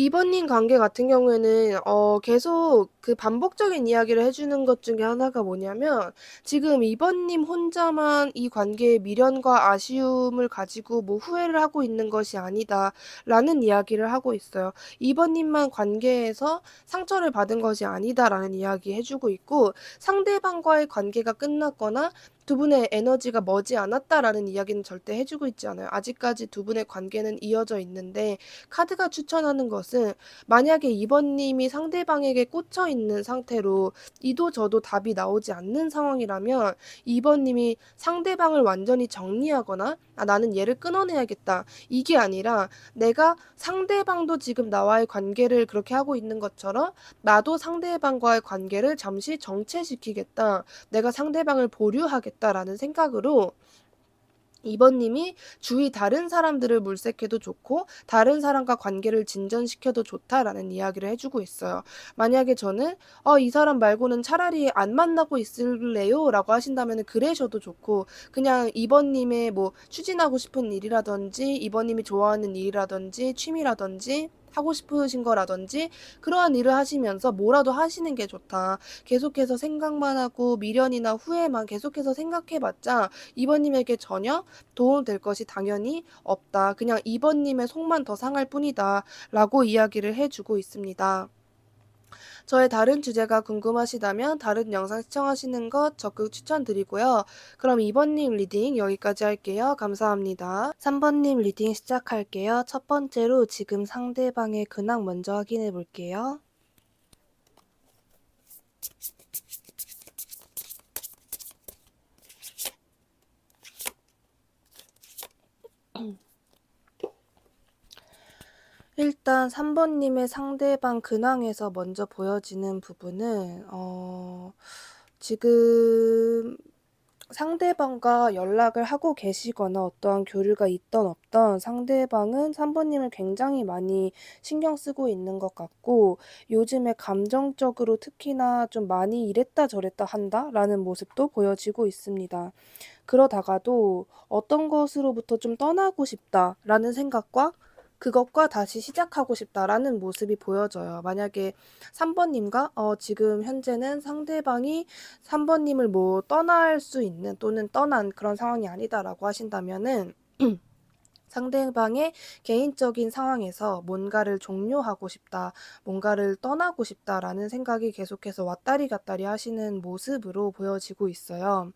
이번님 관계 같은 경우에는 어 계속 그 반복적인 이야기를 해주는 것 중에 하나가 뭐냐면 지금 이번님 혼자만 이 관계에 미련과 아쉬움을 가지고 뭐 후회를 하고 있는 것이 아니다라는 이야기를 하고 있어요. 이번님만 관계에서 상처를 받은 것이 아니다라는 이야기 해주고 있고 상대방과의 관계가 끝났거나 두 분의 에너지가 머지 않았다라는 이야기는 절대 해주고 있지 않아요. 아직까지 두 분의 관계는 이어져 있는데 카드가 추천하는 것은 만약에 이번님이 상대방에게 꽂혀 있는 있는 상태로 이도 저도 답이 나오지 않는 상황이라면 2번님이 상대방을 완전히 정리하거나 아, 나는 얘를 끊어내야겠다. 이게 아니라 내가 상대방도 지금 나와의 관계를 그렇게 하고 있는 것처럼 나도 상대방과의 관계를 잠시 정체시키겠다. 내가 상대방을 보류하겠다라는 생각으로 이번님이 주위 다른 사람들을 물색해도 좋고 다른 사람과 관계를 진전시켜도 좋다라는 이야기를 해주고 있어요. 만약에 저는 어, 이 사람 말고는 차라리 안 만나고 있을래요? 라고 하신다면 그래셔도 좋고 그냥 이번님의 뭐 추진하고 싶은 일이라든지 이번님이 좋아하는 일이라든지 취미라든지 하고 싶으신 거라든지 그러한 일을 하시면서 뭐라도 하시는 게 좋다. 계속해서 생각만 하고 미련이나 후회만 계속해서 생각해봤자 2번님에게 전혀 도움될 것이 당연히 없다. 그냥 2번님의 속만 더 상할 뿐이다. 라고 이야기를 해주고 있습니다. 저의 다른 주제가 궁금하시다면 다른 영상 시청하시는 것 적극 추천드리고요. 그럼 2번님 리딩 여기까지 할게요. 감사합니다. 3번님 리딩 시작할게요. 첫 번째로 지금 상대방의 근황 먼저 확인해 볼게요. 일단 3번님의 상대방 근황에서 먼저 보여지는 부분은, 어, 지금 상대방과 연락을 하고 계시거나 어떠한 교류가 있던 없던 상대방은 3번님을 굉장히 많이 신경 쓰고 있는 것 같고 요즘에 감정적으로 특히나 좀 많이 이랬다 저랬다 한다라는 모습도 보여지고 있습니다. 그러다가도 어떤 것으로부터 좀 떠나고 싶다라는 생각과 그것과 다시 시작하고 싶다라는 모습이 보여져요. 만약에 3번님과 어, 지금 현재는 상대방이 3번님을 뭐 떠날 수 있는 또는 떠난 그런 상황이 아니다라고 하신다면은 상대방의 개인적인 상황에서 뭔가를 종료하고 싶다, 뭔가를 떠나고 싶다라는 생각이 계속해서 왔다리 갔다리 하시는 모습으로 보여지고 있어요.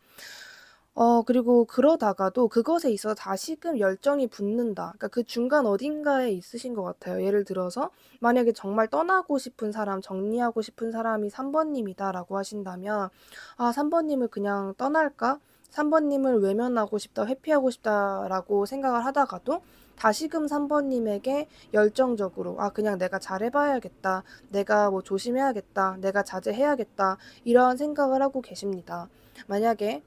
어 그리고 그러다가도 그것에 있어서 다시금 열정이 붙는다. 그러니까 그 중간 어딘가에 있으신 것 같아요. 예를 들어서 만약에 정말 떠나고 싶은 사람, 정리하고 싶은 사람이 3번 님이다라고 하신다면 아, 3번 님을 그냥 떠날까? 3번 님을 외면하고 싶다, 회피하고 싶다라고 생각을 하다가도 다시금 3번 님에게 열정적으로 아 그냥 내가 잘해 봐야겠다. 내가 뭐 조심해야겠다. 내가 자제해야겠다. 이런 생각을 하고 계십니다. 만약에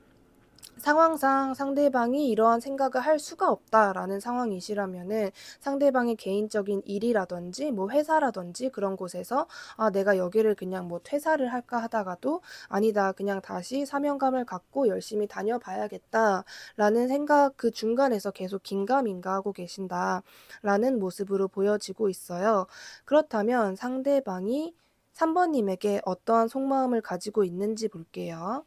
상황상 상대방이 이러한 생각을 할 수가 없다라는 상황이시라면은 상대방의 개인적인 일이라든지 뭐 회사라든지 그런 곳에서 아 내가 여기를 그냥 뭐 퇴사를 할까 하다가도 아니다 그냥 다시 사명감을 갖고 열심히 다녀봐야겠다라는 생각 그 중간에서 계속 긴가민가하고 계신다라는 모습으로 보여지고 있어요. 그렇다면 상대방이 3번님에게 어떠한 속마음을 가지고 있는지 볼게요.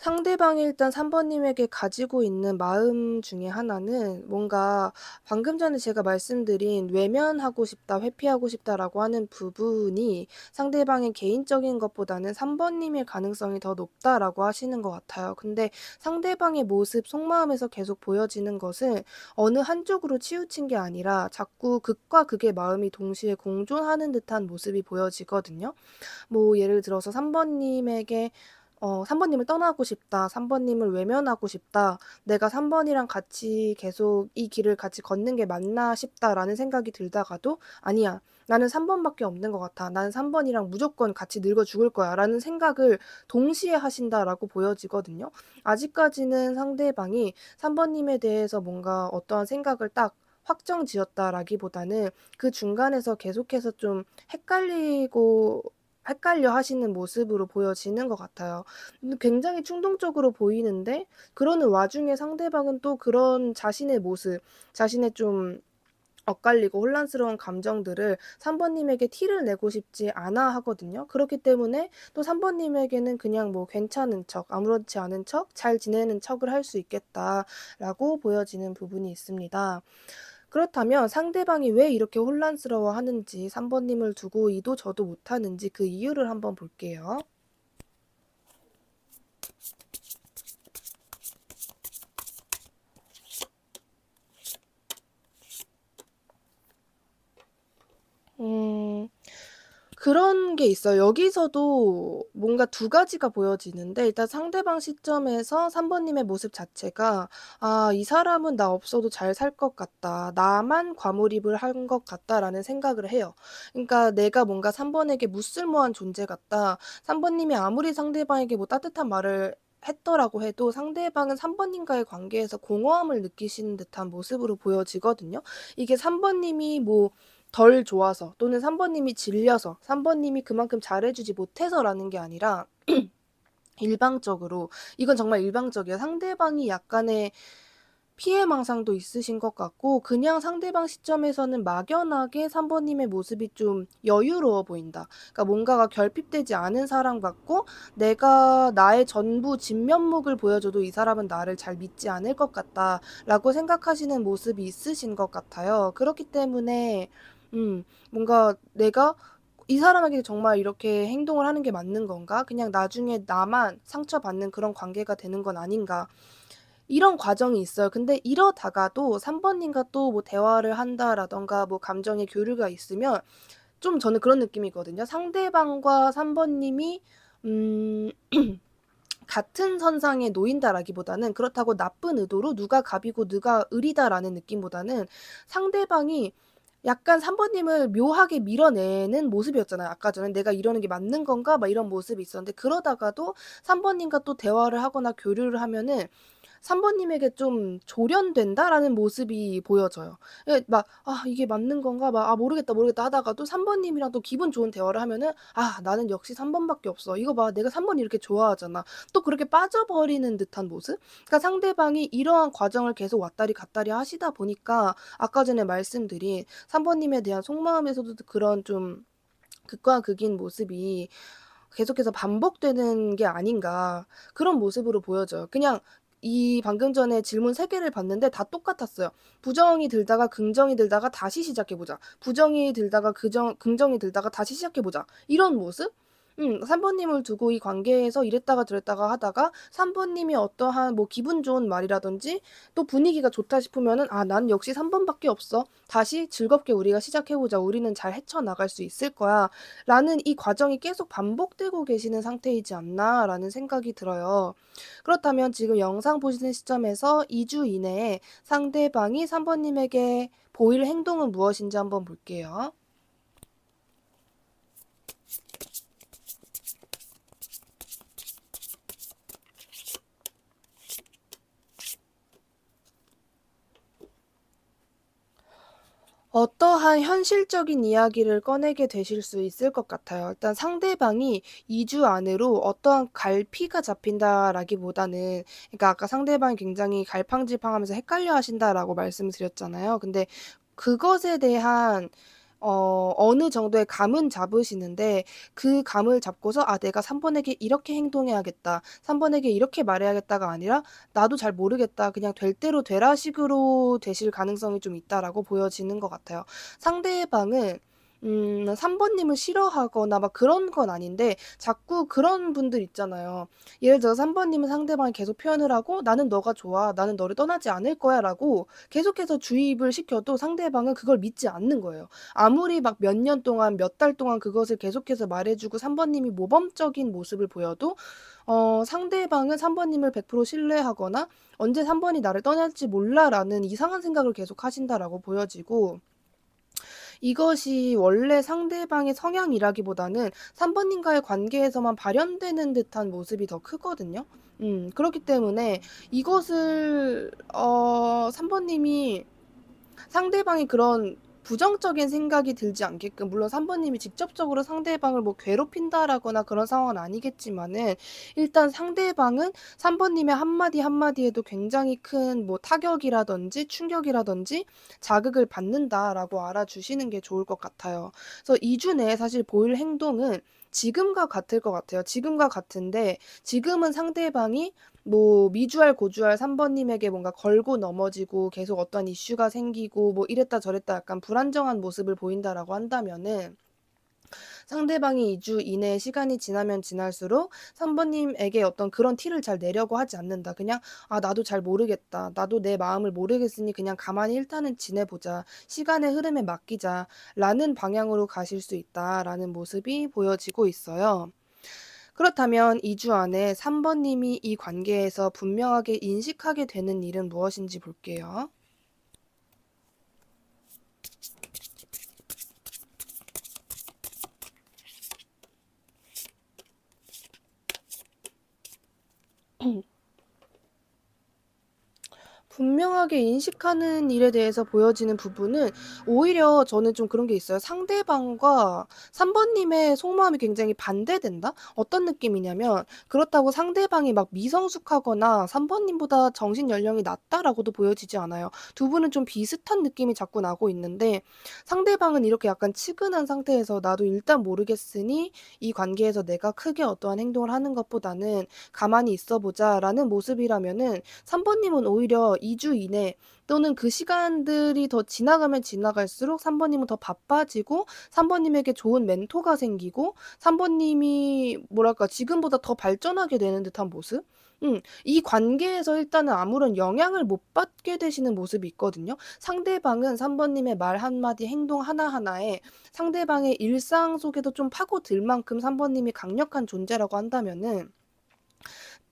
상대방이 일단 3 번님에게 가지고 있는 마음 중에 하나는 뭔가 방금 전에 제가 말씀드린 외면하고 싶다, 회피하고 싶다라고 하는 부분이 상대방의 개인적인 것보다는 3 번님일 가능성이 더 높다라고 하시는 것 같아요. 근데 상대방의 모습, 속마음에서 계속 보여지는 것은 어느 한쪽으로 치우친 게 아니라 자꾸 극과 극의 마음이 동시에 공존하는 듯한 모습이 보여지거든요. 뭐 예를 들어서 3 번님에게 어, 3번님을 떠나고 싶다. 3번님을 외면하고 싶다. 내가 3번이랑 같이 계속 이 길을 같이 걷는 게 맞나 싶다라는 생각이 들다가도 아니야. 나는 3번밖에 없는 것 같아. 나는 3번이랑 무조건 같이 늙어 죽을 거야. 라는 생각을 동시에 하신다라고 보여지거든요. 아직까지는 상대방이 3번님에 대해서 뭔가 어떠한 생각을 딱 확정 지었다라기보다는 그 중간에서 계속해서 좀 헷갈리고 헷갈려 하시는 모습으로 보여지는 것 같아요. 굉장히 충동적으로 보이는데 그러는 와중에 상대방은 또 그런 자신의 모습, 자신의 좀 엇갈리고 혼란스러운 감정들을 3번님에게 티를 내고 싶지 않아 하거든요. 그렇기 때문에 또 3번님에게는 그냥 뭐 괜찮은 척, 아무렇지 않은 척, 잘 지내는 척을 할 수 있겠다라고 보여지는 부분이 있습니다. 그렇다면 상대방이 왜 이렇게 혼란스러워 하는지 3번님을 두고 이도 저도 못하는지 그 이유를 한번 볼게요. 음... 그런 게 있어요. 여기서도 뭔가 두 가지가 보여지는데 일단 상대방 시점에서 3번 님의 모습 자체가 '아 이 사람은 나 없어도 잘 살 것 같다. 나만 과몰입을 한 것 같다.'라는 생각을 해요. 그러니까 '내가 뭔가 3 번에게 무쓸모한 존재 같다.' 3번 님이 아무리 상대방에게 뭐 따뜻한 말을 했더라고 해도 상대방은 3번 님과의 관계에서 공허함을 느끼시는 듯한 모습으로 보여지거든요. 이게 3번 님이 뭐덜 좋아서 또는 3번님이 질려서 3번님이 그만큼 잘해주지 못해서라는 게 아니라 일방적으로 이건 정말 일방적이야 상대방이 약간의 피해망상도 있으신 것 같고 그냥 상대방 시점에서는 막연하게 3번님의 모습이 좀 여유로워 보인다. 그러니까 뭔가가 결핍되지 않은 사랑받고 내가 나의 전부 진면목을 보여줘도 이 사람은 나를 잘 믿지 않을 것 같다라고 생각하시는 모습이 있으신 것 같아요. 그렇기 때문에 음, 뭔가 내가 이 사람에게 정말 이렇게 행동을 하는 게 맞는 건가? 그냥 나중에 나만 상처받는 그런 관계가 되는 건 아닌가? 이런 과정이 있어요. 근데 이러다가도 3번님과 또 뭐 대화를 한다라던가 뭐 감정의 교류가 있으면 좀 저는 그런 느낌이거든요. 상대방과 3번님이 음 같은 선상에 놓인다라기보다는 그렇다고 나쁜 의도로 누가 갑이고 누가 을이다라는 느낌보다는 상대방이 약간 3번님을 묘하게 밀어내는 모습이었잖아요. 아까 전에 내가 이러는 게 맞는 건가? 막 이런 모습이 있었는데 그러다가도 3번님과 또 대화를 하거나 교류를 하면은 3번님에게 좀 조련된다라는 모습이 보여져요. 예, 막, 아, 이게 맞는 건가? 막, 아, 모르겠다, 모르겠다 하다가 도 3번님이랑 또 기분 좋은 대화를 하면은, 아, 나는 역시 3번밖에 없어. 이거 봐, 내가 3번 이렇게 좋아하잖아. 또 그렇게 빠져버리는 듯한 모습? 그러니까 상대방이 이러한 과정을 계속 왔다리 갔다리 하시다 보니까, 아까 전에 말씀드린 3번님에 대한 속마음에서도 그런 좀 극과 극인 모습이 계속해서 반복되는 게 아닌가 그런 모습으로 보여져요. 그냥 이 방금 전에 질문 세개를 봤는데 다 똑같았어요. 부정이 들다가 긍정이 들다가 다시 시작해보자. 부정이 들다가 그정, 긍정이 들다가 다시 시작해보자. 이런 모습? 음 산부님을 두고 이 관계에서 이랬다가 저랬다가 하다가 산부님이 어떠한 뭐 기분 좋은 말이라든지 또 분위기가 좋다 싶으면은 아난 역시 3번밖에 없어 다시 즐겁게 우리가 시작해보자 우리는 잘 헤쳐나갈 수 있을 거야 라는 이 과정이 계속 반복되고 계시는 상태이지 않나 라는 생각이 들어요 그렇다면 지금 영상 보시는 시점에서 2주 이내에 상대방이 3번님에게 보일 행동은 무엇인지 한번 볼게요. 어떠한 현실적인 이야기를 꺼내게 되실 수 있을 것 같아요. 일단 상대방이 2주 안으로 어떠한 갈피가 잡힌다라기보다는 그러니까 아까 상대방이 굉장히 갈팡질팡하면서 헷갈려 하신다라고 말씀 드렸잖아요. 근데 그것에 대한 어, 어느 정도의 감은 잡으시는데 그 감을 잡고서 아 내가 3번에게 이렇게 행동해야겠다. 3번에게 이렇게 말해야겠다가 아니라 나도 잘 모르겠다. 그냥 될 대로 되라 식으로 되실 가능성이 좀 있다라고 보여지는 것 같아요. 상대방은 음, 3번님을 싫어하거나 막 그런 건 아닌데 자꾸 그런 분들 있잖아요. 예를 들어 서 3번님은 상대방이 계속 표현을 하고 나는 너가 좋아, 나는 너를 떠나지 않을 거야 라고 계속해서 주입을 시켜도 상대방은 그걸 믿지 않는 거예요. 아무리 막 몇 년 동안, 몇 달 동안 그것을 계속해서 말해주고 3번님이 모범적인 모습을 보여도 어, 상대방은 3번님을 100% 신뢰하거나 언제 3번이 나를 떠날지 몰라라는 이상한 생각을 계속 하신다라고 보여지고 이것이 원래 상대방의 성향이라기보다는 3번님과의 관계에서만 발현되는 듯한 모습이 더 크거든요. 음, 그렇기 때문에 이것을, 어, 3번님이 상대방이 그런 부정적인 생각이 들지 않게끔 물론 삼번님이 직접적으로 상대방을 뭐 괴롭힌다라거나 그런 상황은 아니겠지만은 일단 상대방은 삼번님의 한마디 한마디에도 굉장히 큰 뭐 타격이라든지 충격이라든지 자극을 받는다라고 알아주시는 게 좋을 것 같아요. 그래서 이 주 내에 사실 보일 행동은 지금과 같을 것 같아요. 지금과 같은데 지금은 상대방이 뭐 미주알 고주알 3번님에게 뭔가 걸고 넘어지고 계속 어떠한 이슈가 생기고 뭐 이랬다 저랬다 약간 불안정한 모습을 보인다라고 한다면은 상대방이 2주 이내에 시간이 지나면 지날수록 상부님에게 어떤 그런 티를 잘 내려고 하지 않는다. 그냥 아 나도 잘 모르겠다. 나도 내 마음을 모르겠으니 그냥 가만히 일단은 지내보자. 시간의 흐름에 맡기자. 라는 방향으로 가실 수 있다라는 모습이 보여지고 있어요. 그렇다면 2주 안에 3번님이 이 관계에서 분명하게 인식하게 되는 일은 무엇인지 볼게요. 분명하게 인식하는 일에 대해서 보여지는 부분은 오히려 저는 좀 그런 게 있어요. 상대방과 3번 님의 속마음이 굉장히 반대된다? 어떤 느낌이냐면 그렇다고 상대방이 막 미성숙하거나 3번 님보다 정신 연령이 낮다라고도 보여지지 않아요. 두 분은 좀 비슷한 느낌이 자꾸 나고 있는데 상대방은 이렇게 약간 치근한 상태에서 나도 일단 모르겠으니 이 관계에서 내가 크게 어떠한 행동을 하는 것보다는 가만히 있어 보자라는 모습이라면은 3번 님은 오히려 이 2주 이내 또는 그 시간들이 더 지나가면 지나갈수록 3번님은 더 바빠지고 3번님에게 좋은 멘토가 생기고 3번님이 뭐랄까 지금보다 더 발전하게 되는 듯한 모습? 음, 이 관계에서 일단은 아무런 영향을 못 받게 되시는 모습이 있거든요. 상대방은 3번님의 말 한마디, 행동 하나하나에 상대방의 일상 속에도 좀 파고들 만큼 3번님이 강력한 존재라고 한다면은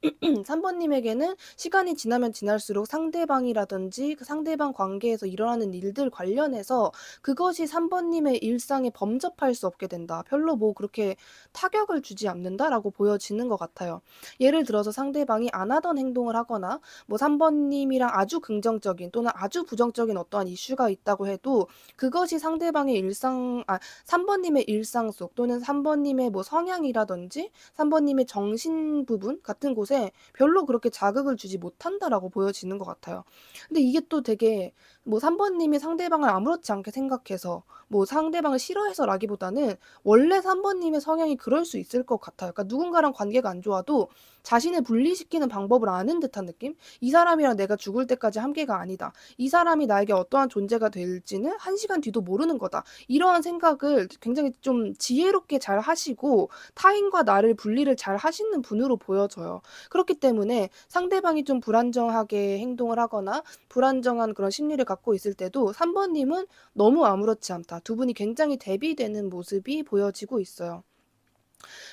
3번님에게는 시간이 지나면 지날수록 상대방이라든지 그 상대방 관계에서 일어나는 일들 관련해서 그것이 3번님의 일상에 범접할 수 없게 된다. 별로 뭐 그렇게 타격을 주지 않는다라고 보여지는 것 같아요. 예를 들어서 상대방이 안 하던 행동을 하거나 뭐 3번님이랑 아주 긍정적인 또는 아주 부정적인 어떠한 이슈가 있다고 해도 그것이 상대방의 일상, 아, 3번님의 일상 속 또는 3번님의 뭐 성향이라든지 3번님의 정신 부분 같은 곳 곳에 별로 그렇게 자극을 주지 못한다라고 보여지는 것 같아요. 근데 이게 또 되게 뭐 3번님이 상대방을 아무렇지 않게 생각해서 뭐 상대방을 싫어해서라기보다는 원래 3번님의 성향이 그럴 수 있을 것 같아요. 그러니까 누군가랑 관계가 안 좋아도 자신을 분리시키는 방법을 아는 듯한 느낌? 이 사람이랑 내가 죽을 때까지 함께가 아니다. 이 사람이 나에게 어떠한 존재가 될지는 한 시간 뒤도 모르는 거다. 이러한 생각을 굉장히 좀 지혜롭게 잘 하시고 타인과 나를 분리를 잘 하시는 분으로 보여져요. 그렇기 때문에 상대방이 좀 불안정하게 행동을 하거나 불안정한 그런 심리를 갖고 받고 있을 때도 3번님은 너무 아무렇지 않다. 두 분이 굉장히 대비되는 모습이 보여지고 있어요.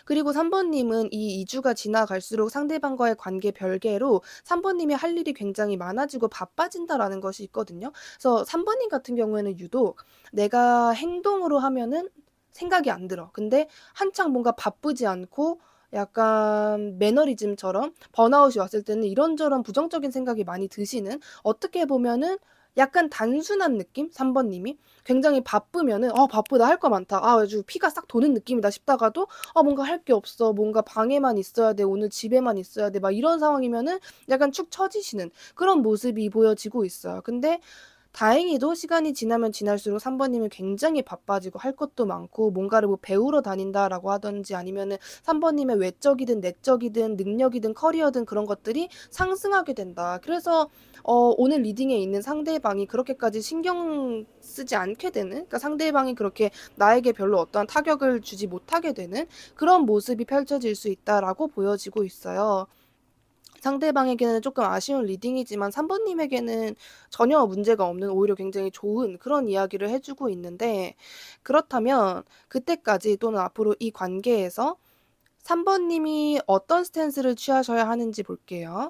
그리고 3번님은 이 2주가 지나갈수록 상대방과의 관계 별개로 3번님이 할 일이 굉장히 많아지고 바빠진다라는 것이 있거든요. 그래서 3번님 같은 경우에는 유독 내가 행동으로 하면은 생각이 안 들어. 근데 한창 뭔가 바쁘지 않고 약간 매너리즘처럼 번아웃이 왔을 때는 이런저런 부정적인 생각이 많이 드시는 어떻게 보면은 약간 단순한 느낌? 3번님이 굉장히 바쁘면은 어 바쁘다 할 거 많다. 아 아주 피가 싹 도는 느낌이다 싶다가도 아 뭔가 할 게 없어. 뭔가 방에만 있어야 돼. 오늘 집에만 있어야 돼. 막 이런 상황이면은 약간 축 처지시는 그런 모습이 보여지고 있어요. 근데 다행히도 시간이 지나면 지날수록 3번님은 굉장히 바빠지고 할 것도 많고 뭔가를 뭐 배우러 다닌다라고 하던지 아니면은 3번님의 외적이든 내적이든 능력이든 커리어든 그런 것들이 상승하게 된다. 그래서 어, 오늘 리딩에 있는 상대방이 그렇게까지 신경 쓰지 않게 되는 그러니까 상대방이 그렇게 나에게 별로 어떠한 타격을 주지 못하게 되는 그런 모습이 펼쳐질 수 있다라고 보여지고 있어요. 상대방에게는 조금 아쉬운 리딩이지만 3번님에게는 전혀 문제가 없는 오히려 굉장히 좋은 그런 이야기를 해주고 있는데 그렇다면 그때까지 또는 앞으로 이 관계에서 3번님이 어떤 스탠스를 취하셔야 하는지 볼게요.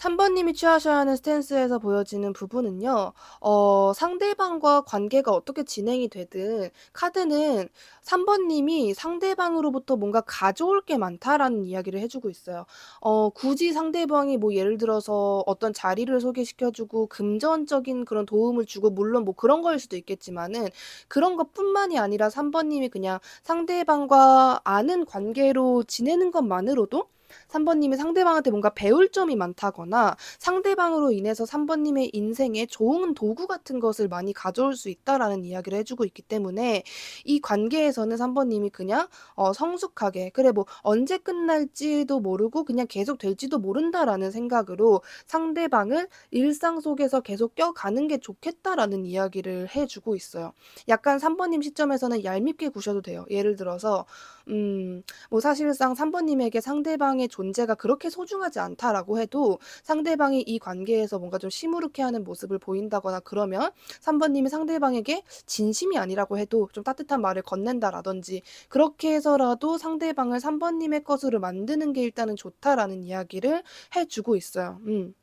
3번님이 취하셔야 하는 스탠스에서 보여지는 부분은요, 어, 상대방과 관계가 어떻게 진행이 되든 카드는 3번님이 상대방으로부터 뭔가 가져올 게 많다라는 이야기를 해주고 있어요. 어, 굳이 상대방이 뭐 예를 들어서 어떤 자리를 소개시켜주고 금전적인 그런 도움을 주고, 물론 뭐 그런 거일 수도 있겠지만은 그런 것 뿐만이 아니라 3번님이 그냥 상대방과 아는 관계로 지내는 것만으로도 3번님이 상대방한테 뭔가 배울 점이 많다거나 상대방으로 인해서 3번님의 인생에 좋은 도구 같은 것을 많이 가져올 수 있다라는 이야기를 해주고 있기 때문에 이 관계에서는 3번님이 그냥 어, 성숙하게 그래 뭐 언제 끝날지도 모르고 그냥 계속 될지도 모른다라는 생각으로 상대방을 일상 속에서 계속 껴가는 게 좋겠다라는 이야기를 해주고 있어요. 약간 3번님 시점에서는 얄밉게 구셔도 돼요. 예를 들어서 음 뭐 사실상 3번님에게 상대방의 조 존재가 그렇게 소중하지 않다라고 해도 상대방이 이 관계에서 뭔가 좀 시무룩해 하는 모습을 보인다거나 그러면 3번님이 상대방에게 진심이 아니라고 해도 좀 따뜻한 말을 건넨다라든지 그렇게 해서라도 상대방을 3번님의 것으로 만드는 게 일단은 좋다라는 이야기를 해주고 있어요. 음.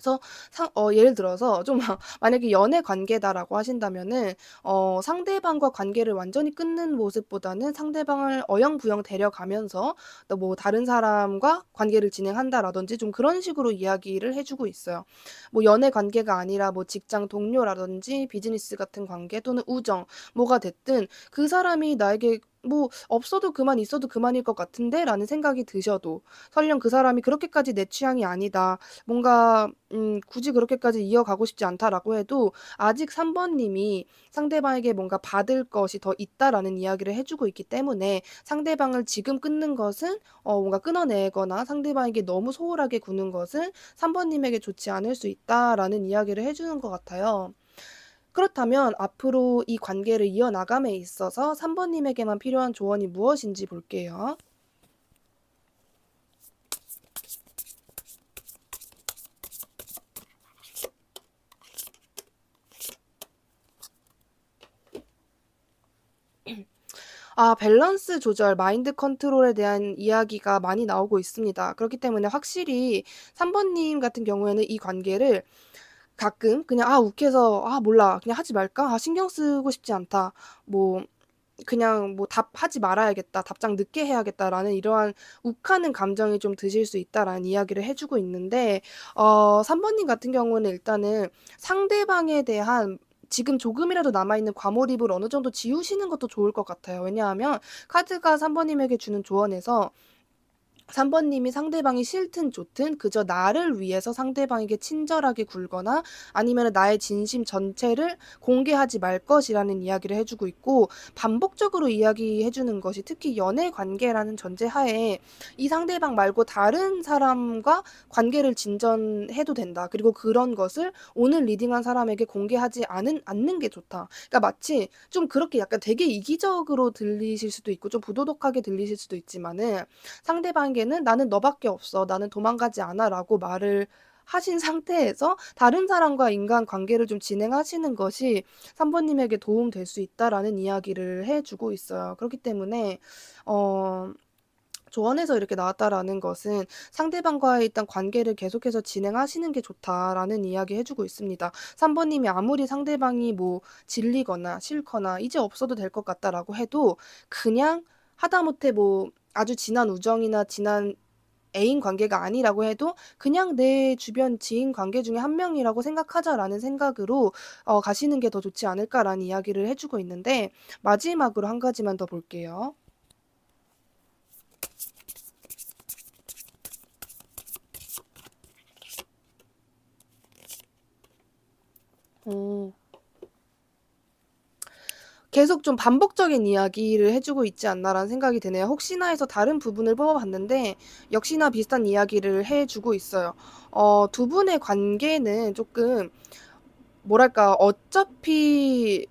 그래서 상, 어, 예를 들어서 좀 만약에 연애 관계다라고 하신다면은 어, 상대방과 관계를 완전히 끊는 모습보다는 상대방을 어영부영 데려가면서 또 뭐 다른 사람과 관계를 진행한다라든지 좀 그런 식으로 이야기를 해주고 있어요. 뭐 연애 관계가 아니라 뭐 직장 동료라든지 비즈니스 같은 관계 또는 우정 뭐가 됐든 그 사람이 나에게 뭐 '없어도 그만 있어도 그만일 것 같은데.'라는 생각이 드셔도 설령 그 사람이 '그렇게까지 내 취향이 아니다. 뭔가 음 굳이 그렇게까지 이어가고 싶지 않다.'라고 해도 아직 3번 님이 상대방에게 뭔가 '받을 것이 더 있다.'라는 이야기를 해 주고 있기 때문에 상대방을 지금 끊는 것은 어 뭔가 끊어내거나 상대방에게 너무 소홀하게 구는 것은 3번 님에게 좋지 않을 수 있다.'라는 이야기를 해 주는 것 같아요. 그렇다면 앞으로 이 관계를 이어나감에 있어서 3번님에게만 필요한 조언이 무엇인지 볼게요. 아, 밸런스 조절, 마인드 컨트롤에 대한 이야기가 많이 나오고 있습니다. 그렇기 때문에 확실히 3번님 같은 경우에는 이 관계를 가끔 그냥 아 욱해서 아 몰라 그냥 하지 말까 아 신경 쓰고 싶지 않다 뭐 그냥 뭐 답하지 말아야겠다 답장 늦게 해야겠다라는 이러한 욱하는 감정이 좀 드실 수 있다라는 이야기를 해주고 있는데 어 3번님 같은 경우는 일단은 상대방에 대한 지금 조금이라도 남아있는 과몰입을 어느 정도 지우시는 것도 좋을 것 같아요. 왜냐하면 카드가 3번님에게 주는 조언에서 3번님이 상대방이 싫든 좋든 그저 나를 위해서 상대방에게 친절하게 굴거나 아니면 나의 진심 전체를 공개하지 말 것이라는 이야기를 해주고 있고 반복적으로 이야기해주는 것이 특히 연애 관계라는 전제하에 이 상대방 말고 다른 사람과 관계를 진전해도 된다. 그리고 그런 것을 오늘 리딩한 사람에게 공개하지 않은, 않는 게 좋다. 그러니까 마치 좀 그렇게 약간 되게 이기적으로 들리실 수도 있고 좀 부도덕하게 들리실 수도 있지만은 상대방에게 마지막에는 나는 너밖에 없어. 나는 도망가지 않아. 라고 말을 하신 상태에서 다른 사람과 인간 관계를 좀 진행하시는 것이 삼번님에게 도움될 수 있다라는 이야기를 해주고 있어요. 그렇기 때문에, 어, 조언에서 이렇게 나왔다라는 것은 상대방과의 일단 관계를 계속해서 진행하시는 게 좋다라는 이야기 해주고 있습니다. 3번님이 아무리 상대방이 뭐 질리거나 싫거나 이제 없어도 될 것 같다라고 해도 그냥 하다못해 뭐 아주 진한 우정이나 진한 애인 관계가 아니라고 해도 그냥 내 주변 지인 관계 중에 한 명이라고 생각하자라는 생각으로 어, 가시는 게 더 좋지 않을까라는 이야기를 해주고 있는데 마지막으로 한 가지만 더 볼게요. 오. 음. 계속 좀 반복적인 이야기를 해주고 있지 않나라는 생각이 드네요. 혹시나 해서 다른 부분을 뽑아봤는데 역시나 비슷한 이야기를 해주고 있어요. 어, 두 분의 관계는 조금 뭐랄까 어차피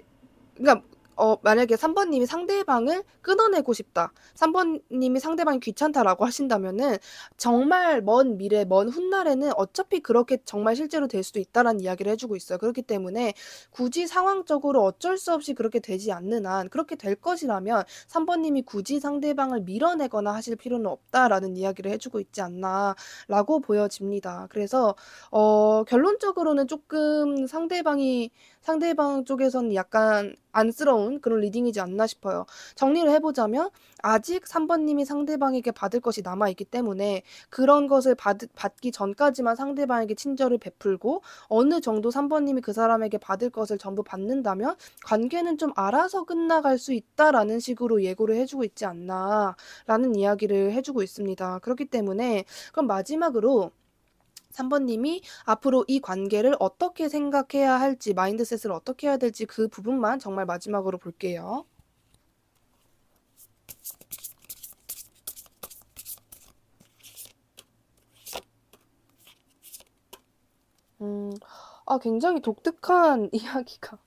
그러니까 어, 만약에 3번님이 상대방을 끊어내고 싶다. 3번님이 상대방이 귀찮다라고 하신다면은 정말 먼 미래, 먼 훗날에는 어차피 그렇게 정말 실제로 될 수도 있다라는 이야기를 해주고 있어요. 그렇기 때문에 굳이 상황적으로 어쩔 수 없이 그렇게 되지 않는 한 그렇게 될 것이라면 3번님이 굳이 상대방을 밀어내거나 하실 필요는 없다라는 이야기를 해주고 있지 않나라고 보여집니다. 그래서 어, 결론적으로는 조금 상대방이 상대방 쪽에서는 약간 안쓰러운 그런 리딩이지 않나 싶어요. 정리를 해보자면 아직 3번님이 상대방에게 받을 것이 남아있기 때문에 그런 것을 받, 받기 전까지만 상대방에게 친절을 베풀고 어느 정도 3번님이 그 사람에게 받을 것을 전부 받는다면 관계는 좀 알아서 끝나갈 수 있다라는 식으로 예고를 해주고 있지 않나라는 이야기를 해주고 있습니다. 그렇기 때문에 그럼 마지막으로 3번님이 앞으로 이 관계를 어떻게 생각해야 할지, 마인드셋을 어떻게 해야 될지 그 부분만 정말 마지막으로 볼게요. 음, 아, 굉장히 독특한 이야기가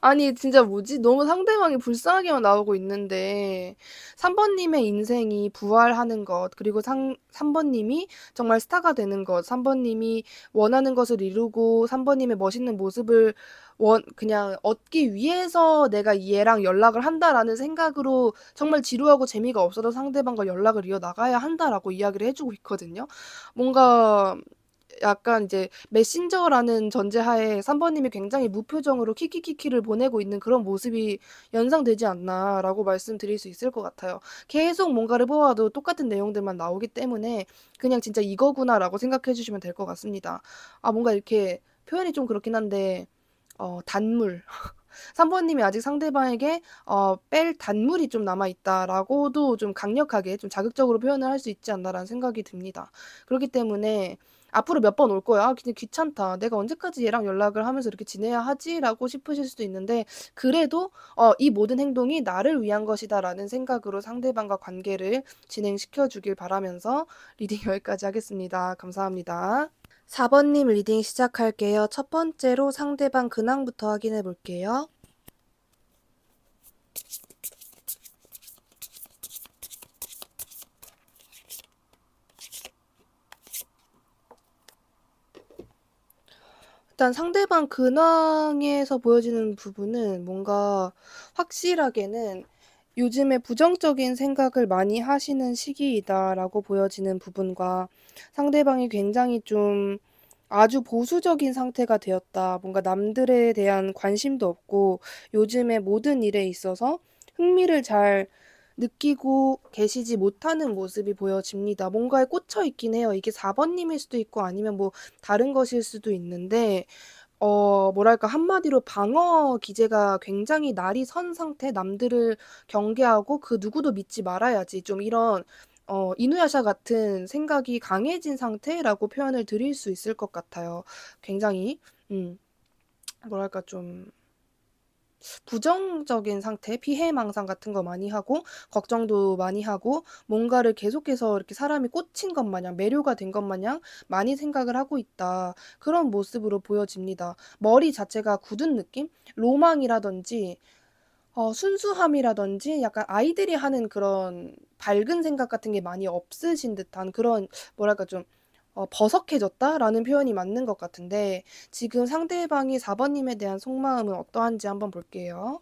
아니 진짜 뭐지? 너무 상대방이 불쌍하게만 나오고 있는데 3 번님의 인생이 부활하는 것 그리고 상, 3 번님이 정말 스타가 되는 것3 번님이 원하는 것을 이루고 3 번님의 멋있는 모습을 원 그냥 얻기 위해서 내가 얘랑 연락을 한다라는 생각으로 정말 지루하고 재미가 없어도 상대방과 연락을 이어나가야 한다라고 이야기를 해주고 있거든요. 뭔가 약간 이제 메신저라는 전제하에 3번님이 굉장히 무표정으로 키키키키를 보내고 있는 그런 모습이 연상되지 않나라고 말씀드릴 수 있을 것 같아요. 계속 뭔가를 보아도 똑같은 내용들만 나오기 때문에 그냥 진짜 이거구나라고 생각해 주시면 될 것 같습니다. 아, 뭔가 이렇게 표현이 좀 그렇긴 한데, 어, 단물. 3번님이 아직 상대방에게 어, 뺄 단물이 좀 남아있다라고도 좀 강력하게 좀 자극적으로 표현을 할 수 있지 않나라는 생각이 듭니다. 그렇기 때문에 앞으로 몇 번 올 거야. 아, 근데 귀찮다. 내가 언제까지 얘랑 연락을 하면서 이렇게 지내야 하지라고 싶으실 수도 있는데 그래도 어, 이 모든 행동이 나를 위한 것이다라는 생각으로 상대방과 관계를 진행시켜 주길 바라면서 리딩 여기까지 하겠습니다. 감사합니다. 4번님 리딩 시작할게요. 첫 번째로 상대방 근황부터 확인해 볼게요. 일단 상대방 근황에서 보여지는 부분은 뭔가 확실하게는 요즘에 부정적인 생각을 많이 하시는 시기이다라고 보여지는 부분과 상대방이 굉장히 좀 아주 보수적인 상태가 되었다. 뭔가 남들에 대한 관심도 없고 요즘에 모든 일에 있어서 흥미를 잘 느끼고 계시지 못하는 모습이 보여집니다. 뭔가에 꽂혀 있긴 해요. 이게 4번님일 수도 있고 아니면 뭐 다른 것일 수도 있는데 어, 뭐랄까, 한마디로 방어 기제가 굉장히 날이 선 상태, 남들을 경계하고 그 누구도 믿지 말아야지. 좀 이런, 어, 이누야샤 같은 생각이 강해진 상태라고 표현을 드릴 수 있을 것 같아요. 굉장히, 음, 뭐랄까, 좀, 부정적인 상태, 피해망상 같은 거 많이 하고 걱정도 많이 하고 뭔가를 계속해서 이렇게 사람이 꽂힌 것 마냥 매료가 된 것 마냥 많이 생각을 하고 있다. 그런 모습으로 보여집니다. 머리 자체가 굳은 느낌? 로망이라든지 어, 순수함이라든지 약간 아이들이 하는 그런 밝은 생각 같은 게 많이 없으신 듯한 그런 뭐랄까 좀 어, 버석해졌다라는 표현이 맞는 것 같은데 지금 상대방이 4번님에 대한 속마음은 어떠한지 한번 볼게요.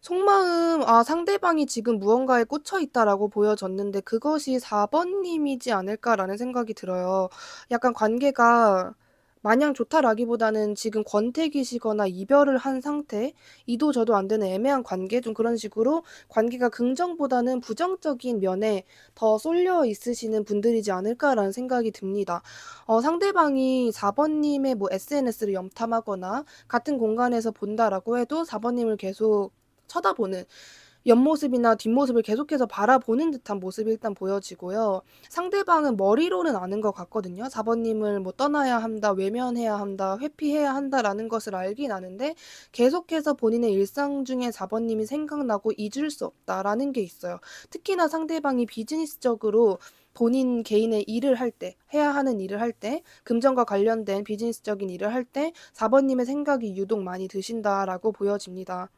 속마음, 아, 상대방이 지금 무언가에 꽂혀 있다라고 보여졌는데 그것이 4번님이지 않을까라는 생각이 들어요. 약간 관계가 마냥 좋다라기보다는 지금 권태기시거나 이별을 한 상태, 이도 저도 안 되는 애매한 관계, 좀 그런 식으로 관계가 긍정보다는 부정적인 면에 더 쏠려 있으시는 분들이지 않을까라는 생각이 듭니다. 어, 상대방이 4번님의 뭐 SNS를 염탐하거나 같은 공간에서 본다라고 해도 4번님을 계속 쳐다보는 옆모습이나 뒷모습을 계속해서 바라보는 듯한 모습이 일단 보여지고요. 상대방은 머리로는 아는 것 같거든요. 4번님을 뭐 떠나야 한다, 외면해야 한다, 회피해야 한다라는 것을 알긴 아는데 계속해서 본인의 일상 중에 4번님이 생각나고 잊을 수 없다라는 게 있어요. 특히나 상대방이 비즈니스적으로 본인 개인의 일을 할 때, 해야 하는 일을 할 때, 금전과 관련된 비즈니스적인 일을 할 때, 4번님의 생각이 유독 많이 드신다라고 보여집니다.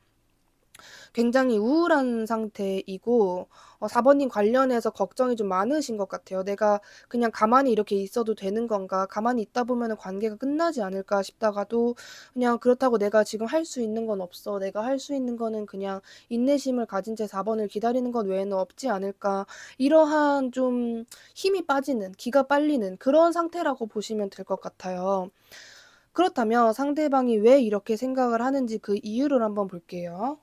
굉장히 우울한 상태이고 어, 4번님 관련해서 걱정이 좀 많으신 것 같아요. 내가 그냥 가만히 이렇게 있어도 되는 건가? 가만히 있다 보면 관계가 끝나지 않을까 싶다가도 그냥 그렇다고 내가 지금 할 수 있는 건 없어. 내가 할 수 있는 거는 그냥 인내심을 가진 채 4번을 기다리는 것 외에는 없지 않을까. 이러한 좀 힘이 빠지는, 기가 빨리는 그런 상태라고 보시면 될 것 같아요. 그렇다면 상대방이 왜 이렇게 생각을 하는지 그 이유를 한번 볼게요.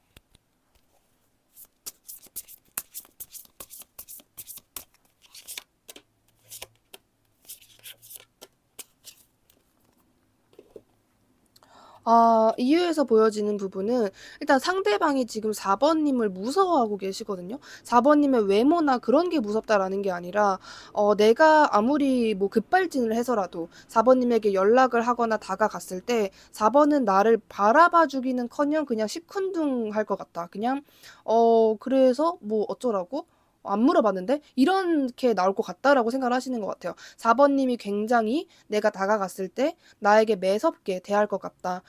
아 이유에서 보여지는 부분은 일단 상대방이 지금 4 번님을 무서워하고 계시거든요. 4 번님의 외모나 그런 게 무섭다라는 게 아니라 어 내가 아무리 뭐 급발진을 해서라도 4 번님에게 연락을 하거나 다가갔을 때4 번은 나를 바라봐 주기는커녕 그냥 시큰둥할 것 같다. 그냥 어 그래서 뭐 어쩌라고? 안 물어봤는데 이렇게 나올 것 같다라고 생각을 하시는 것 같아요. 4번님이 굉장히 내가 다가갔을 때 나에게 매섭게 대할 것 같다.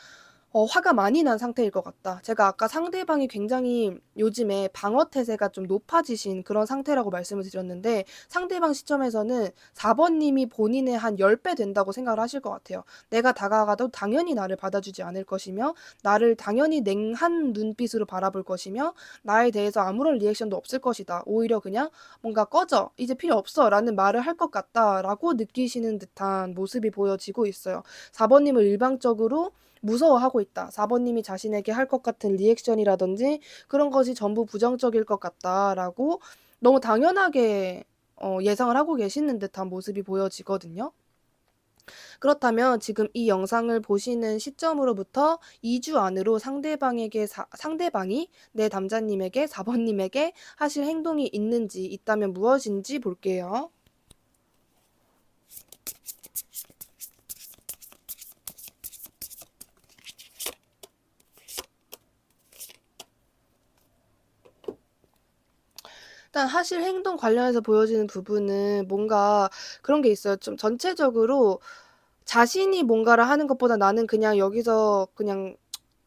어, 화가 많이 난 상태일 것 같다. 제가 아까 상대방이 굉장히 요즘에 방어 태세가 좀 높아지신 그런 상태라고 말씀을 드렸는데 상대방 시점에서는 4번님이 본인의 한 10배 된다고 생각을 하실 것 같아요. 내가 다가가도 당연히 나를 받아주지 않을 것이며 나를 당연히 냉한 눈빛으로 바라볼 것이며 나에 대해서 아무런 리액션도 없을 것이다. 오히려 그냥 뭔가 꺼져. 이제 필요 없어. 라는 말을 할 것 같다라고 느끼시는 듯한 모습이 보여지고 있어요. 4번님을 일방적으로 무서워하고 있다. 4번님이 자신에게 할 것 같은 리액션이라든지 그런 것이 전부 부정적일 것 같다라고 너무 당연하게 어, 예상을 하고 계시는 듯한 모습이 보여지거든요. 그렇다면 지금 이 영상을 보시는 시점으로부터 2주 안으로 상대방에게 사, 상대방이 내 담자님에게 4번님에게 하실 행동이 있는지 있다면 무엇인지 볼게요. 일단 사실 행동 관련해서 보여지는 부분은 뭔가 그런 게 있어요. 좀 전체적으로 자신이 뭔가를 하는 것보다 나는 그냥 여기서 그냥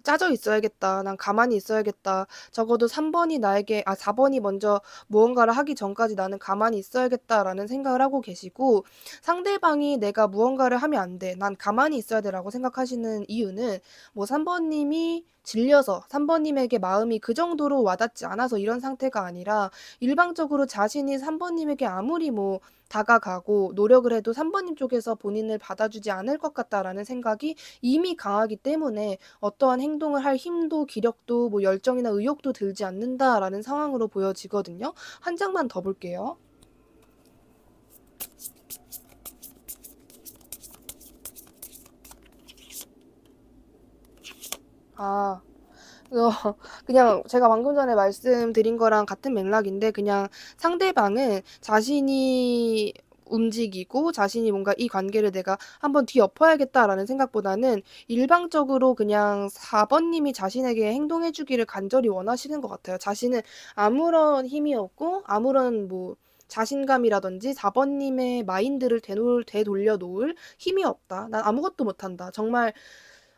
짜져 있어야겠다. 난 가만히 있어야겠다. 적어도 3번이 나에게, 아, 4번이 먼저 무언가를 하기 전까지 나는 가만히 있어야겠다라는 생각을 하고 계시고, 상대방이 내가 무언가를 하면 안 돼. 난 가만히 있어야 되라고 생각하시는 이유는, 뭐, 3번님이 질려서 3번님에게 마음이 그 정도로 와닿지 않아서 이런 상태가 아니라 일방적으로 자신이 3번님에게 아무리 뭐 다가가고 노력을 해도 3번님 쪽에서 본인을 받아주지 않을 것 같다라는 생각이 이미 강하기 때문에 어떠한 행동을 할 힘도 기력도 뭐 열정이나 의욕도 들지 않는다라는 상황으로 보여지거든요. 한 장만 더 볼게요. 아, 이거 어, 그냥 제가 방금 전에 말씀드린 거랑 같은 맥락인데 그냥 상대방은 자신이 움직이고 자신이 뭔가 이 관계를 내가 한번 뒤엎어야겠다라는 생각보다는 일방적으로 그냥 4번님이 자신에게 행동해주기를 간절히 원하시는 것 같아요. 자신은 아무런 힘이 없고 아무런 뭐 자신감이라든지 4번님의 마인드를 되돌, 되돌려 놓을 힘이 없다. 난 아무것도 못한다. 정말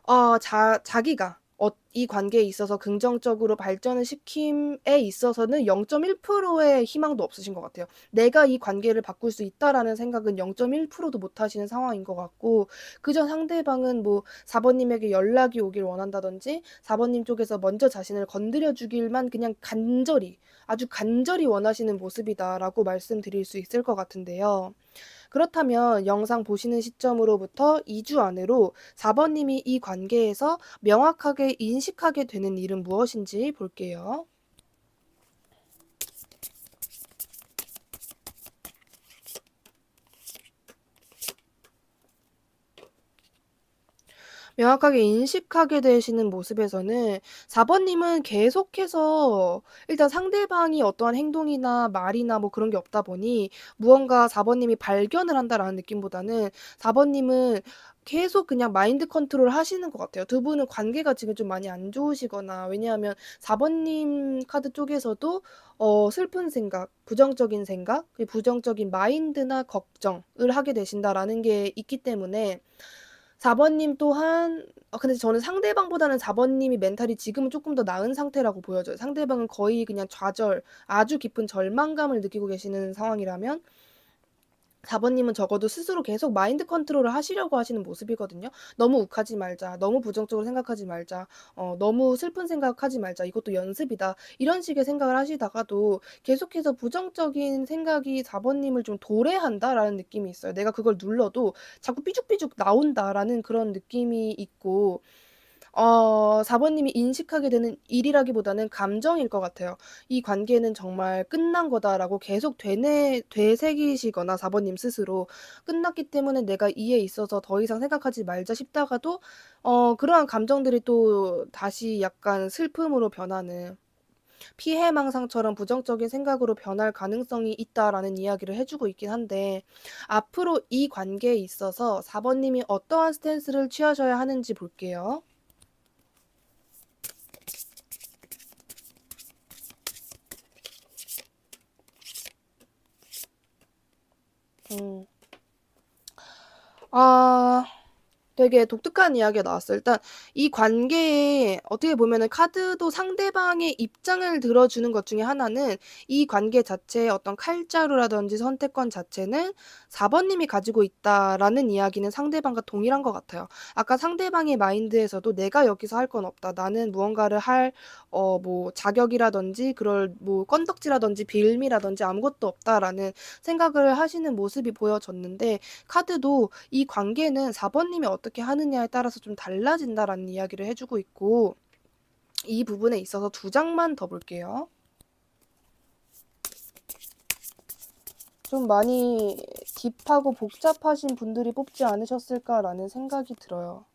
어, 자, 자기가 夫이 관계에 있어서 긍정적으로 발전을 시킴에 있어서는 0.1%의 희망도 없으신 것 같아요. 내가 이 관계를 바꿀 수 있다라는 생각은 0.1%도 못 하시는 상황인 것 같고 그저 상대방은 뭐 4번님에게 연락이 오길 원한다든지 4번님 쪽에서 먼저 자신을 건드려 주길만 그냥 간절히 아주 간절히 원하시는 모습이다라고 말씀드릴 수 있을 것 같은데요. 그렇다면 영상 보시는 시점으로부터 2주 안으로 4번님이 이 관계에서 명확하게 인식 인식하게 되는 일은 무엇인지 볼게요. 명확하게 인식하게 되시는 모습에서는 4 번님은 계속해서 일단 상대방이 어떠한 행동이나 말이나 뭐 그런 게 없다 보니 무언가 4 번님이 발견을 한다라는 느낌보다는 4 번님은 계속 그냥 마인드 컨트롤 하시는 것 같아요. 두 분은 관계가 지금 좀 많이 안 좋으시거나, 왜냐하면 4번님 카드 쪽에서도, 어, 슬픈 생각, 부정적인 생각, 그 부정적인 마인드나 걱정을 하게 되신다라는 게 있기 때문에, 4번님 또한 아 근데 저는 상대방보다는 4번님이 멘탈이 지금은 조금 더 나은 상태라고 보여져요. 상대방은 거의 그냥 좌절, 아주 깊은 절망감을 느끼고 계시는 상황이라면 사번님은 적어도 스스로 계속 마인드 컨트롤을 하시려고 하시는 모습이거든요. 너무 욱하지 말자, 너무 부정적으로 생각하지 말자, 어, 너무 슬픈 생각하지 말자, 이것도 연습이다. 이런 식의 생각을 하시다가도 계속해서 부정적인 생각이 사번님을좀 도래한다라는 느낌이 있어요. 내가 그걸 눌러도 자꾸 삐죽삐죽 나온다라는 그런 느낌이 있고, 어 4번 님이 인식하게 되는 일이라기보다는 감정일 것 같아요. "이 관계는 정말 끝난 거다."라고 계속 되뇌 되새기시거나 4번 님 스스로 '끝났기 때문에 내가 이에 있어서 더 이상 생각하지 말자.' 싶다가도 어 그러한 감정들이 또 다시 약간 슬픔으로 변하는 피해망상처럼 부정적인 생각으로 변할 가능성이 있다라는 이야기를 해 주고 있긴 한데 앞으로 이 관계에 있어서 4번 님이 어떠한 스탠스를 취하셔야 하는지 볼게요. 음. 아, 되게 독특한 이야기가 나왔어요. 일단 이 관계에 어떻게 보면은 카드도 상대방의 입장을 들어주는 것 중에 하나는 이 관계 자체의 어떤 칼자루라든지 선택권 자체는 4번님이 가지고 있다라는 이야기는 상대방과 동일한 것 같아요. 아까 상대방의 마인드에서도 내가 여기서 할 건 없다. 나는 무언가를 할, 어, 뭐 자격이라든지 그럴 뭐껀덕지라든지 빌미라든지 아무것도 없다라는 생각을 하시는 모습이 보여졌는데 카드도 이 관계는 4번님이 어떻게 어떻게 하느냐에 따라서 좀 달라진다라는 이야기를 해주고 있고 이 부분에 있어서 두 장만 더 볼게요. 좀 많이 딥하고 복잡하신 분들이 뽑지 않으셨을까라는 생각이 들어요.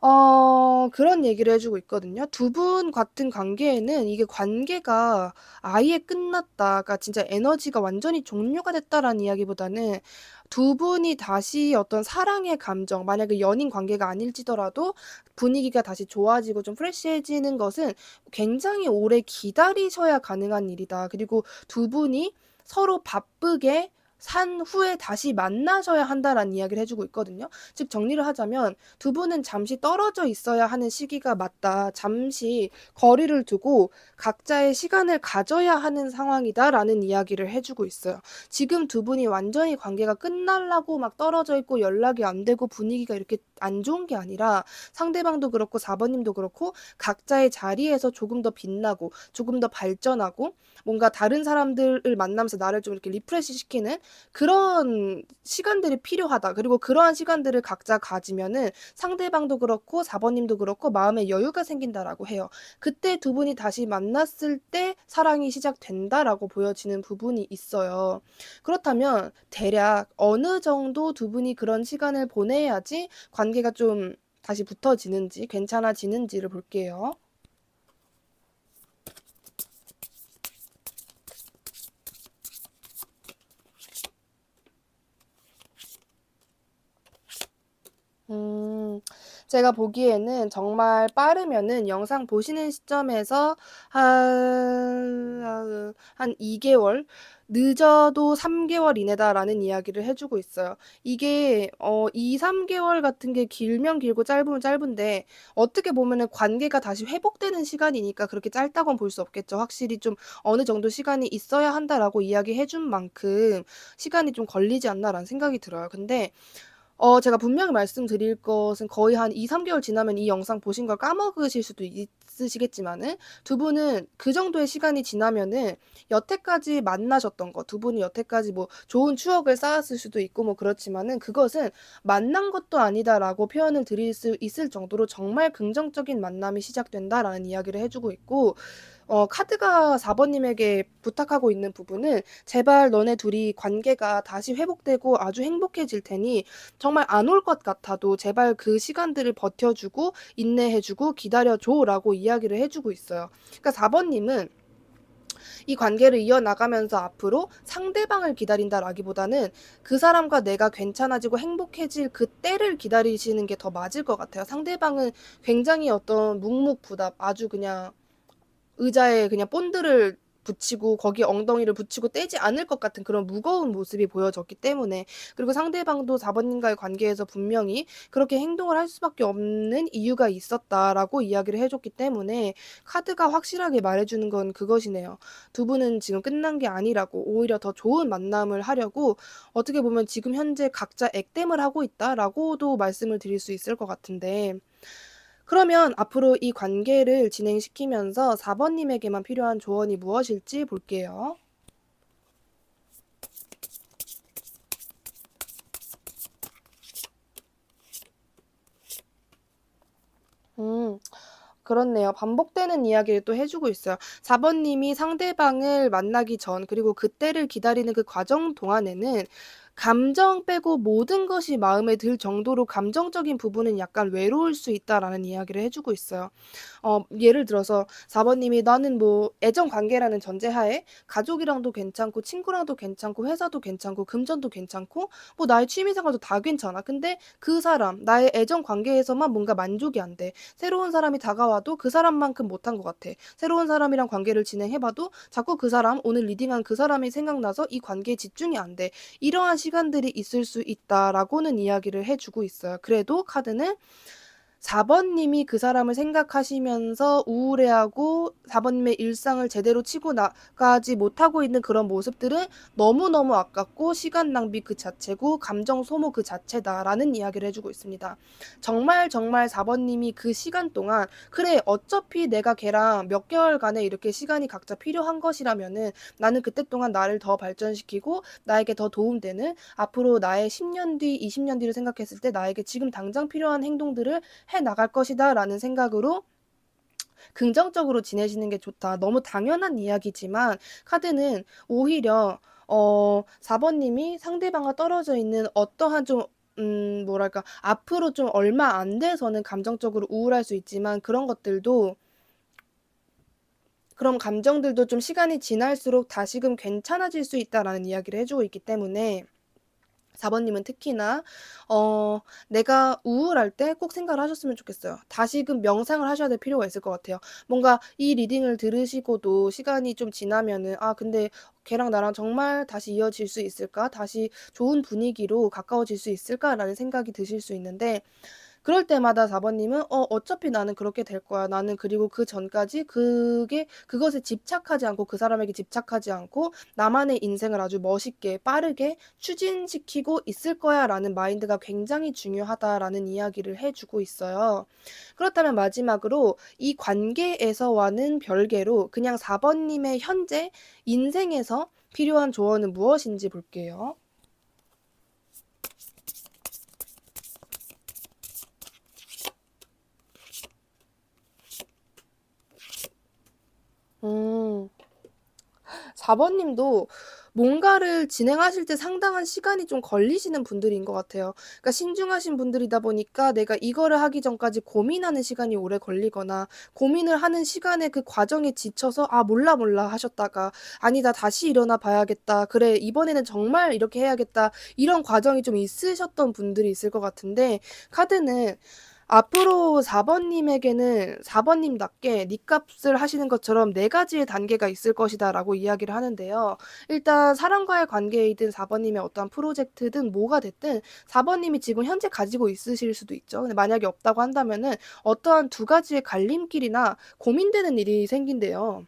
어, 그런 얘기를 해주고 있거든요. 두 분 같은 관계에는 이게 관계가 아예 끝났다. 가 그러니까 진짜 에너지가 완전히 종료가 됐다라는 이야기보다는 두 분이 다시 어떤 사랑의 감정, 만약에 연인 관계가 아닐지더라도 분위기가 다시 좋아지고 좀프레쉬해지는 것은 굉장히 오래 기다리셔야 가능한 일이다. 그리고 두 분이 서로 바쁘게 산 후에 다시 만나셔야 한다라는 이야기를 해주고 있거든요. 즉 정리를 하자면 두 분은 잠시 떨어져 있어야 하는 시기가 맞다. 잠시 거리를 두고 각자의 시간을 가져야 하는 상황이다라는 이야기를 해주고 있어요. 지금 두 분이 완전히 관계가 끝날라고 막 떨어져 있고 연락이 안 되고 분위기가 이렇게 안 좋은 게 아니라 상대방도 그렇고 4번님도 그렇고 각자의 자리에서 조금 더 빛나고 조금 더 발전하고 뭔가 다른 사람들을 만나면서 나를 좀 이렇게 리프레시 시키는 그런 시간들이 필요하다. 그리고 그러한 시간들을 각자 가지면은 상대방도 그렇고 사번님도 그렇고 마음의 여유가 생긴다라고 해요. 그때 두 분이 다시 만났을 때 사랑이 시작된다라고 보여지는 부분이 있어요. 그렇다면 대략 어느 정도 두 분이 그런 시간을 보내야지 관계가 좀 다시 붙어지는지 괜찮아지는지를 볼게요. 음, 제가 보기에는 정말 빠르면은 영상 보시는 시점에서 한, 한 2개월? 늦어도 3개월 이내다라는 이야기를 해주고 있어요. 이게, 어, 2, 3개월 같은 게 길면 길고 짧으면 짧은데, 어떻게 보면은 관계가 다시 회복되는 시간이니까 그렇게 짧다고는 볼 수 없겠죠. 확실히 좀 어느 정도 시간이 있어야 한다라고 이야기해준 만큼 시간이 좀 걸리지 않나라는 생각이 들어요. 근데, 어 제가 분명히 말씀드릴 것은 거의 한 2, 3개월 지나면 이 영상 보신 걸 까먹으실 수도 있으시겠지만은 두 분은 그 정도의 시간이 지나면은 여태까지 만나셨던 거, 두 분이 여태까지 뭐 좋은 추억을 쌓았을 수도 있고 뭐 그렇지만은 그것은 만난 것도 아니다라고 표현을 드릴 수 있을 정도로 정말 긍정적인 만남이 시작된다라는 이야기를 해주고 있고 어, 카드가 4번님에게 부탁하고 있는 부분은 제발 너네 둘이 관계가 다시 회복되고 아주 행복해질 테니 정말 안 올 것 같아도 제발 그 시간들을 버텨주고 인내해주고 기다려줘라고 이야기를 해주고 있어요. 그러니까 4번님은 이 관계를 이어나가면서 앞으로 상대방을 기다린다라기보다는 그 사람과 내가 괜찮아지고 행복해질 그 때를 기다리시는 게 더 맞을 것 같아요. 상대방은 굉장히 어떤 묵묵부답, 아주 그냥 의자에 그냥 본드를 붙이고 거기에 엉덩이를 붙이고 떼지 않을 것 같은 그런 무거운 모습이 보여졌기 때문에 그리고 상대방도 4번님과의 관계에서 분명히 그렇게 행동을 할 수밖에 없는 이유가 있었다라고 이야기를 해줬기 때문에 카드가 확실하게 말해주는 건 그것이네요. 두 분은 지금 끝난 게 아니라고 오히려 더 좋은 만남을 하려고 어떻게 보면 지금 현재 각자 액땜을 하고 있다라고도 말씀을 드릴 수 있을 것 같은데 그러면 앞으로 이 관계를 진행시키면서 4번님에게만 필요한 조언이 무엇일지 볼게요. 음, 그렇네요. 반복되는 이야기를 또 해주고 있어요. 4번님이 상대방을 만나기 전, 그리고 그때를 기다리는 그 과정 동안에는 감정 빼고 모든 것이 마음에 들 정도로 감정적인 부분은 약간 외로울 수 있다라는 이야기를 해주고 있어요. 어, 예를 들어서 4번님이 나는 뭐 애정 관계라는 전제하에 가족이랑도 괜찮고 친구랑도 괜찮고 회사도 괜찮고 금전도 괜찮고 뭐 나의 취미생활도 다 괜찮아. 근데 그 사람 나의 애정 관계에서만 뭔가 만족이 안 돼. 새로운 사람이 다가와도 그 사람만큼 못한 것 같아. 새로운 사람이랑 관계를 진행해봐도 자꾸 그 사람 오늘 리딩한 그 사람이 생각나서 이 관계에 집중이 안 돼. 이러한 시간들이 있을 수 있다라고는 이야기를 해주고 있어요. 그래도 카드는 4번님이 그 사람을 생각하시면서 우울해하고 4번님의 일상을 제대로 치고 나가지 못하고 있는 그런 모습들은 너무너무 아깝고 시간 낭비 그 자체고 감정 소모 그 자체다라는 이야기를 해주고 있습니다. 정말 정말 4번님이 그 시간 동안 그래 어차피 내가 걔랑 몇개월간에 이렇게 시간이 각자 필요한 것이라면은 나는 그때 동안 나를 더 발전시키고 나에게 더 도움되는 앞으로 나의 10년 뒤, 20년 뒤를 생각했을 때 나에게 지금 당장 필요한 행동들을 해 나갈 것이다 라는 생각으로 긍정적으로 지내시는 게 좋다. 너무 당연한 이야기지만 카드는 오히려 어 4번님이 상대방과 떨어져 있는 어떠한 좀 음, 뭐랄까, 앞으로 좀 얼마 안 돼서는 감정적으로 우울할 수 있지만 그런 것들도 그런 감정들도 좀 시간이 지날수록 다시금 괜찮아질 수 있다라는 이야기를 해주고 있기 때문에 4번님은 특히나 어 내가 우울할 때 꼭 생각을 하셨으면 좋겠어요. 다시금 명상을 하셔야 될 필요가 있을 것 같아요. 뭔가 이 리딩을 들으시고도 시간이 좀 지나면은 아 근데 걔랑 나랑 정말 다시 이어질 수 있을까? 다시 좋은 분위기로 가까워질 수 있을까라는 생각이 드실 수 있는데 그럴 때마다 4번님은 어, 어차피 나는 그렇게 될 거야. 나는 그리고 그 전까지 그게 그것에 집착하지 않고 그 사람에게 집착하지 않고 나만의 인생을 아주 멋있게 빠르게 추진시키고 있을 거야라는 마인드가 굉장히 중요하다라는 이야기를 해주고 있어요. 그렇다면 마지막으로 이 관계에서와는 별개로 그냥 4번님의 현재 인생에서 필요한 조언은 무엇인지 볼게요. 음. 4번 님도 뭔가를 진행하실 때 상당한 시간이 좀 걸리시는 분들인 것 같아요. 그러니까 신중하신 분들이다 보니까 내가 이거를 하기 전까지 고민하는 시간이 오래 걸리거나 고민을 하는 시간에 그 과정에 지쳐서 아, 몰라, 몰라 하셨다가 아니다, 다시 일어나 봐야겠다. 그래, 이번에는 정말 이렇게 해야겠다. 이런 과정이 좀 있으셨던 분들이 있을 것 같은데 카드는 앞으로 4번님에게는 4번님답게 니값을 하시는 것처럼 네 가지의 단계가 있을 것이다 라고 이야기를 하는데요. 일단 사람과의 관계이든 4번님의 어떠한 프로젝트든 뭐가 됐든 4번님이 지금 현재 가지고 있으실 수도 있죠. 근데 만약에 없다고 한다면은 어떠한 두 가지의 갈림길이나 고민되는 일이 생긴대요.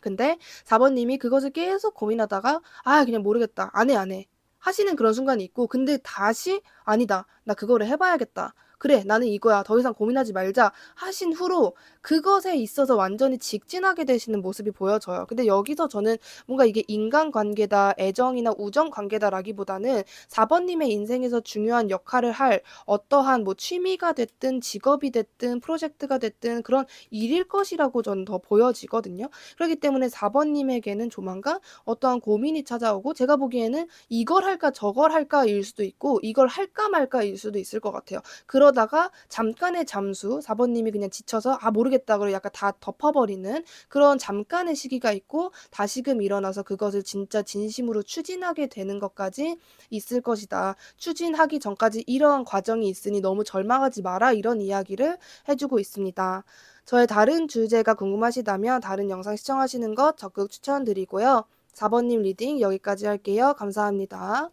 근데 4번님이 그것을 계속 고민하다가 아 그냥 모르겠다 안해 안해 하시는 그런 순간이 있고 근데 다시 아니다 나 그거를 해봐야겠다 그래, 나는 이거야. 더 이상 고민하지 말자. 하신 후로 그것에 있어서 완전히 직진하게 되시는 모습이 보여져요. 근데 여기서 저는 뭔가 이게 인간 관계다, 애정이나 우정 관계다라기보다는 4번님의 인생에서 중요한 역할을 할 어떠한 뭐 취미가 됐든 직업이 됐든 프로젝트가 됐든 그런 일일 것이라고 저는 더 보여지거든요. 그렇기 때문에 4번님에게는 조만간 어떠한 고민이 찾아오고 제가 보기에는 이걸 할까 저걸 할까일 수도 있고 이걸 할까 말까일 수도 있을 것 같아요. 그런 그러다가 잠깐의 잠수, 4번님이 그냥 지쳐서 아 모르겠다 그리고 약간 다 덮어버리는 그런 잠깐의 시기가 있고 다시금 일어나서 그것을 진짜 진심으로 추진하게 되는 것까지 있을 것이다. 추진하기 전까지 이러한 과정이 있으니 너무 절망하지 마라 이런 이야기를 해주고 있습니다. 저의 다른 주제가 궁금하시다면 다른 영상 시청하시는 것 적극 추천드리고요. 4번님 리딩 여기까지 할게요. 감사합니다.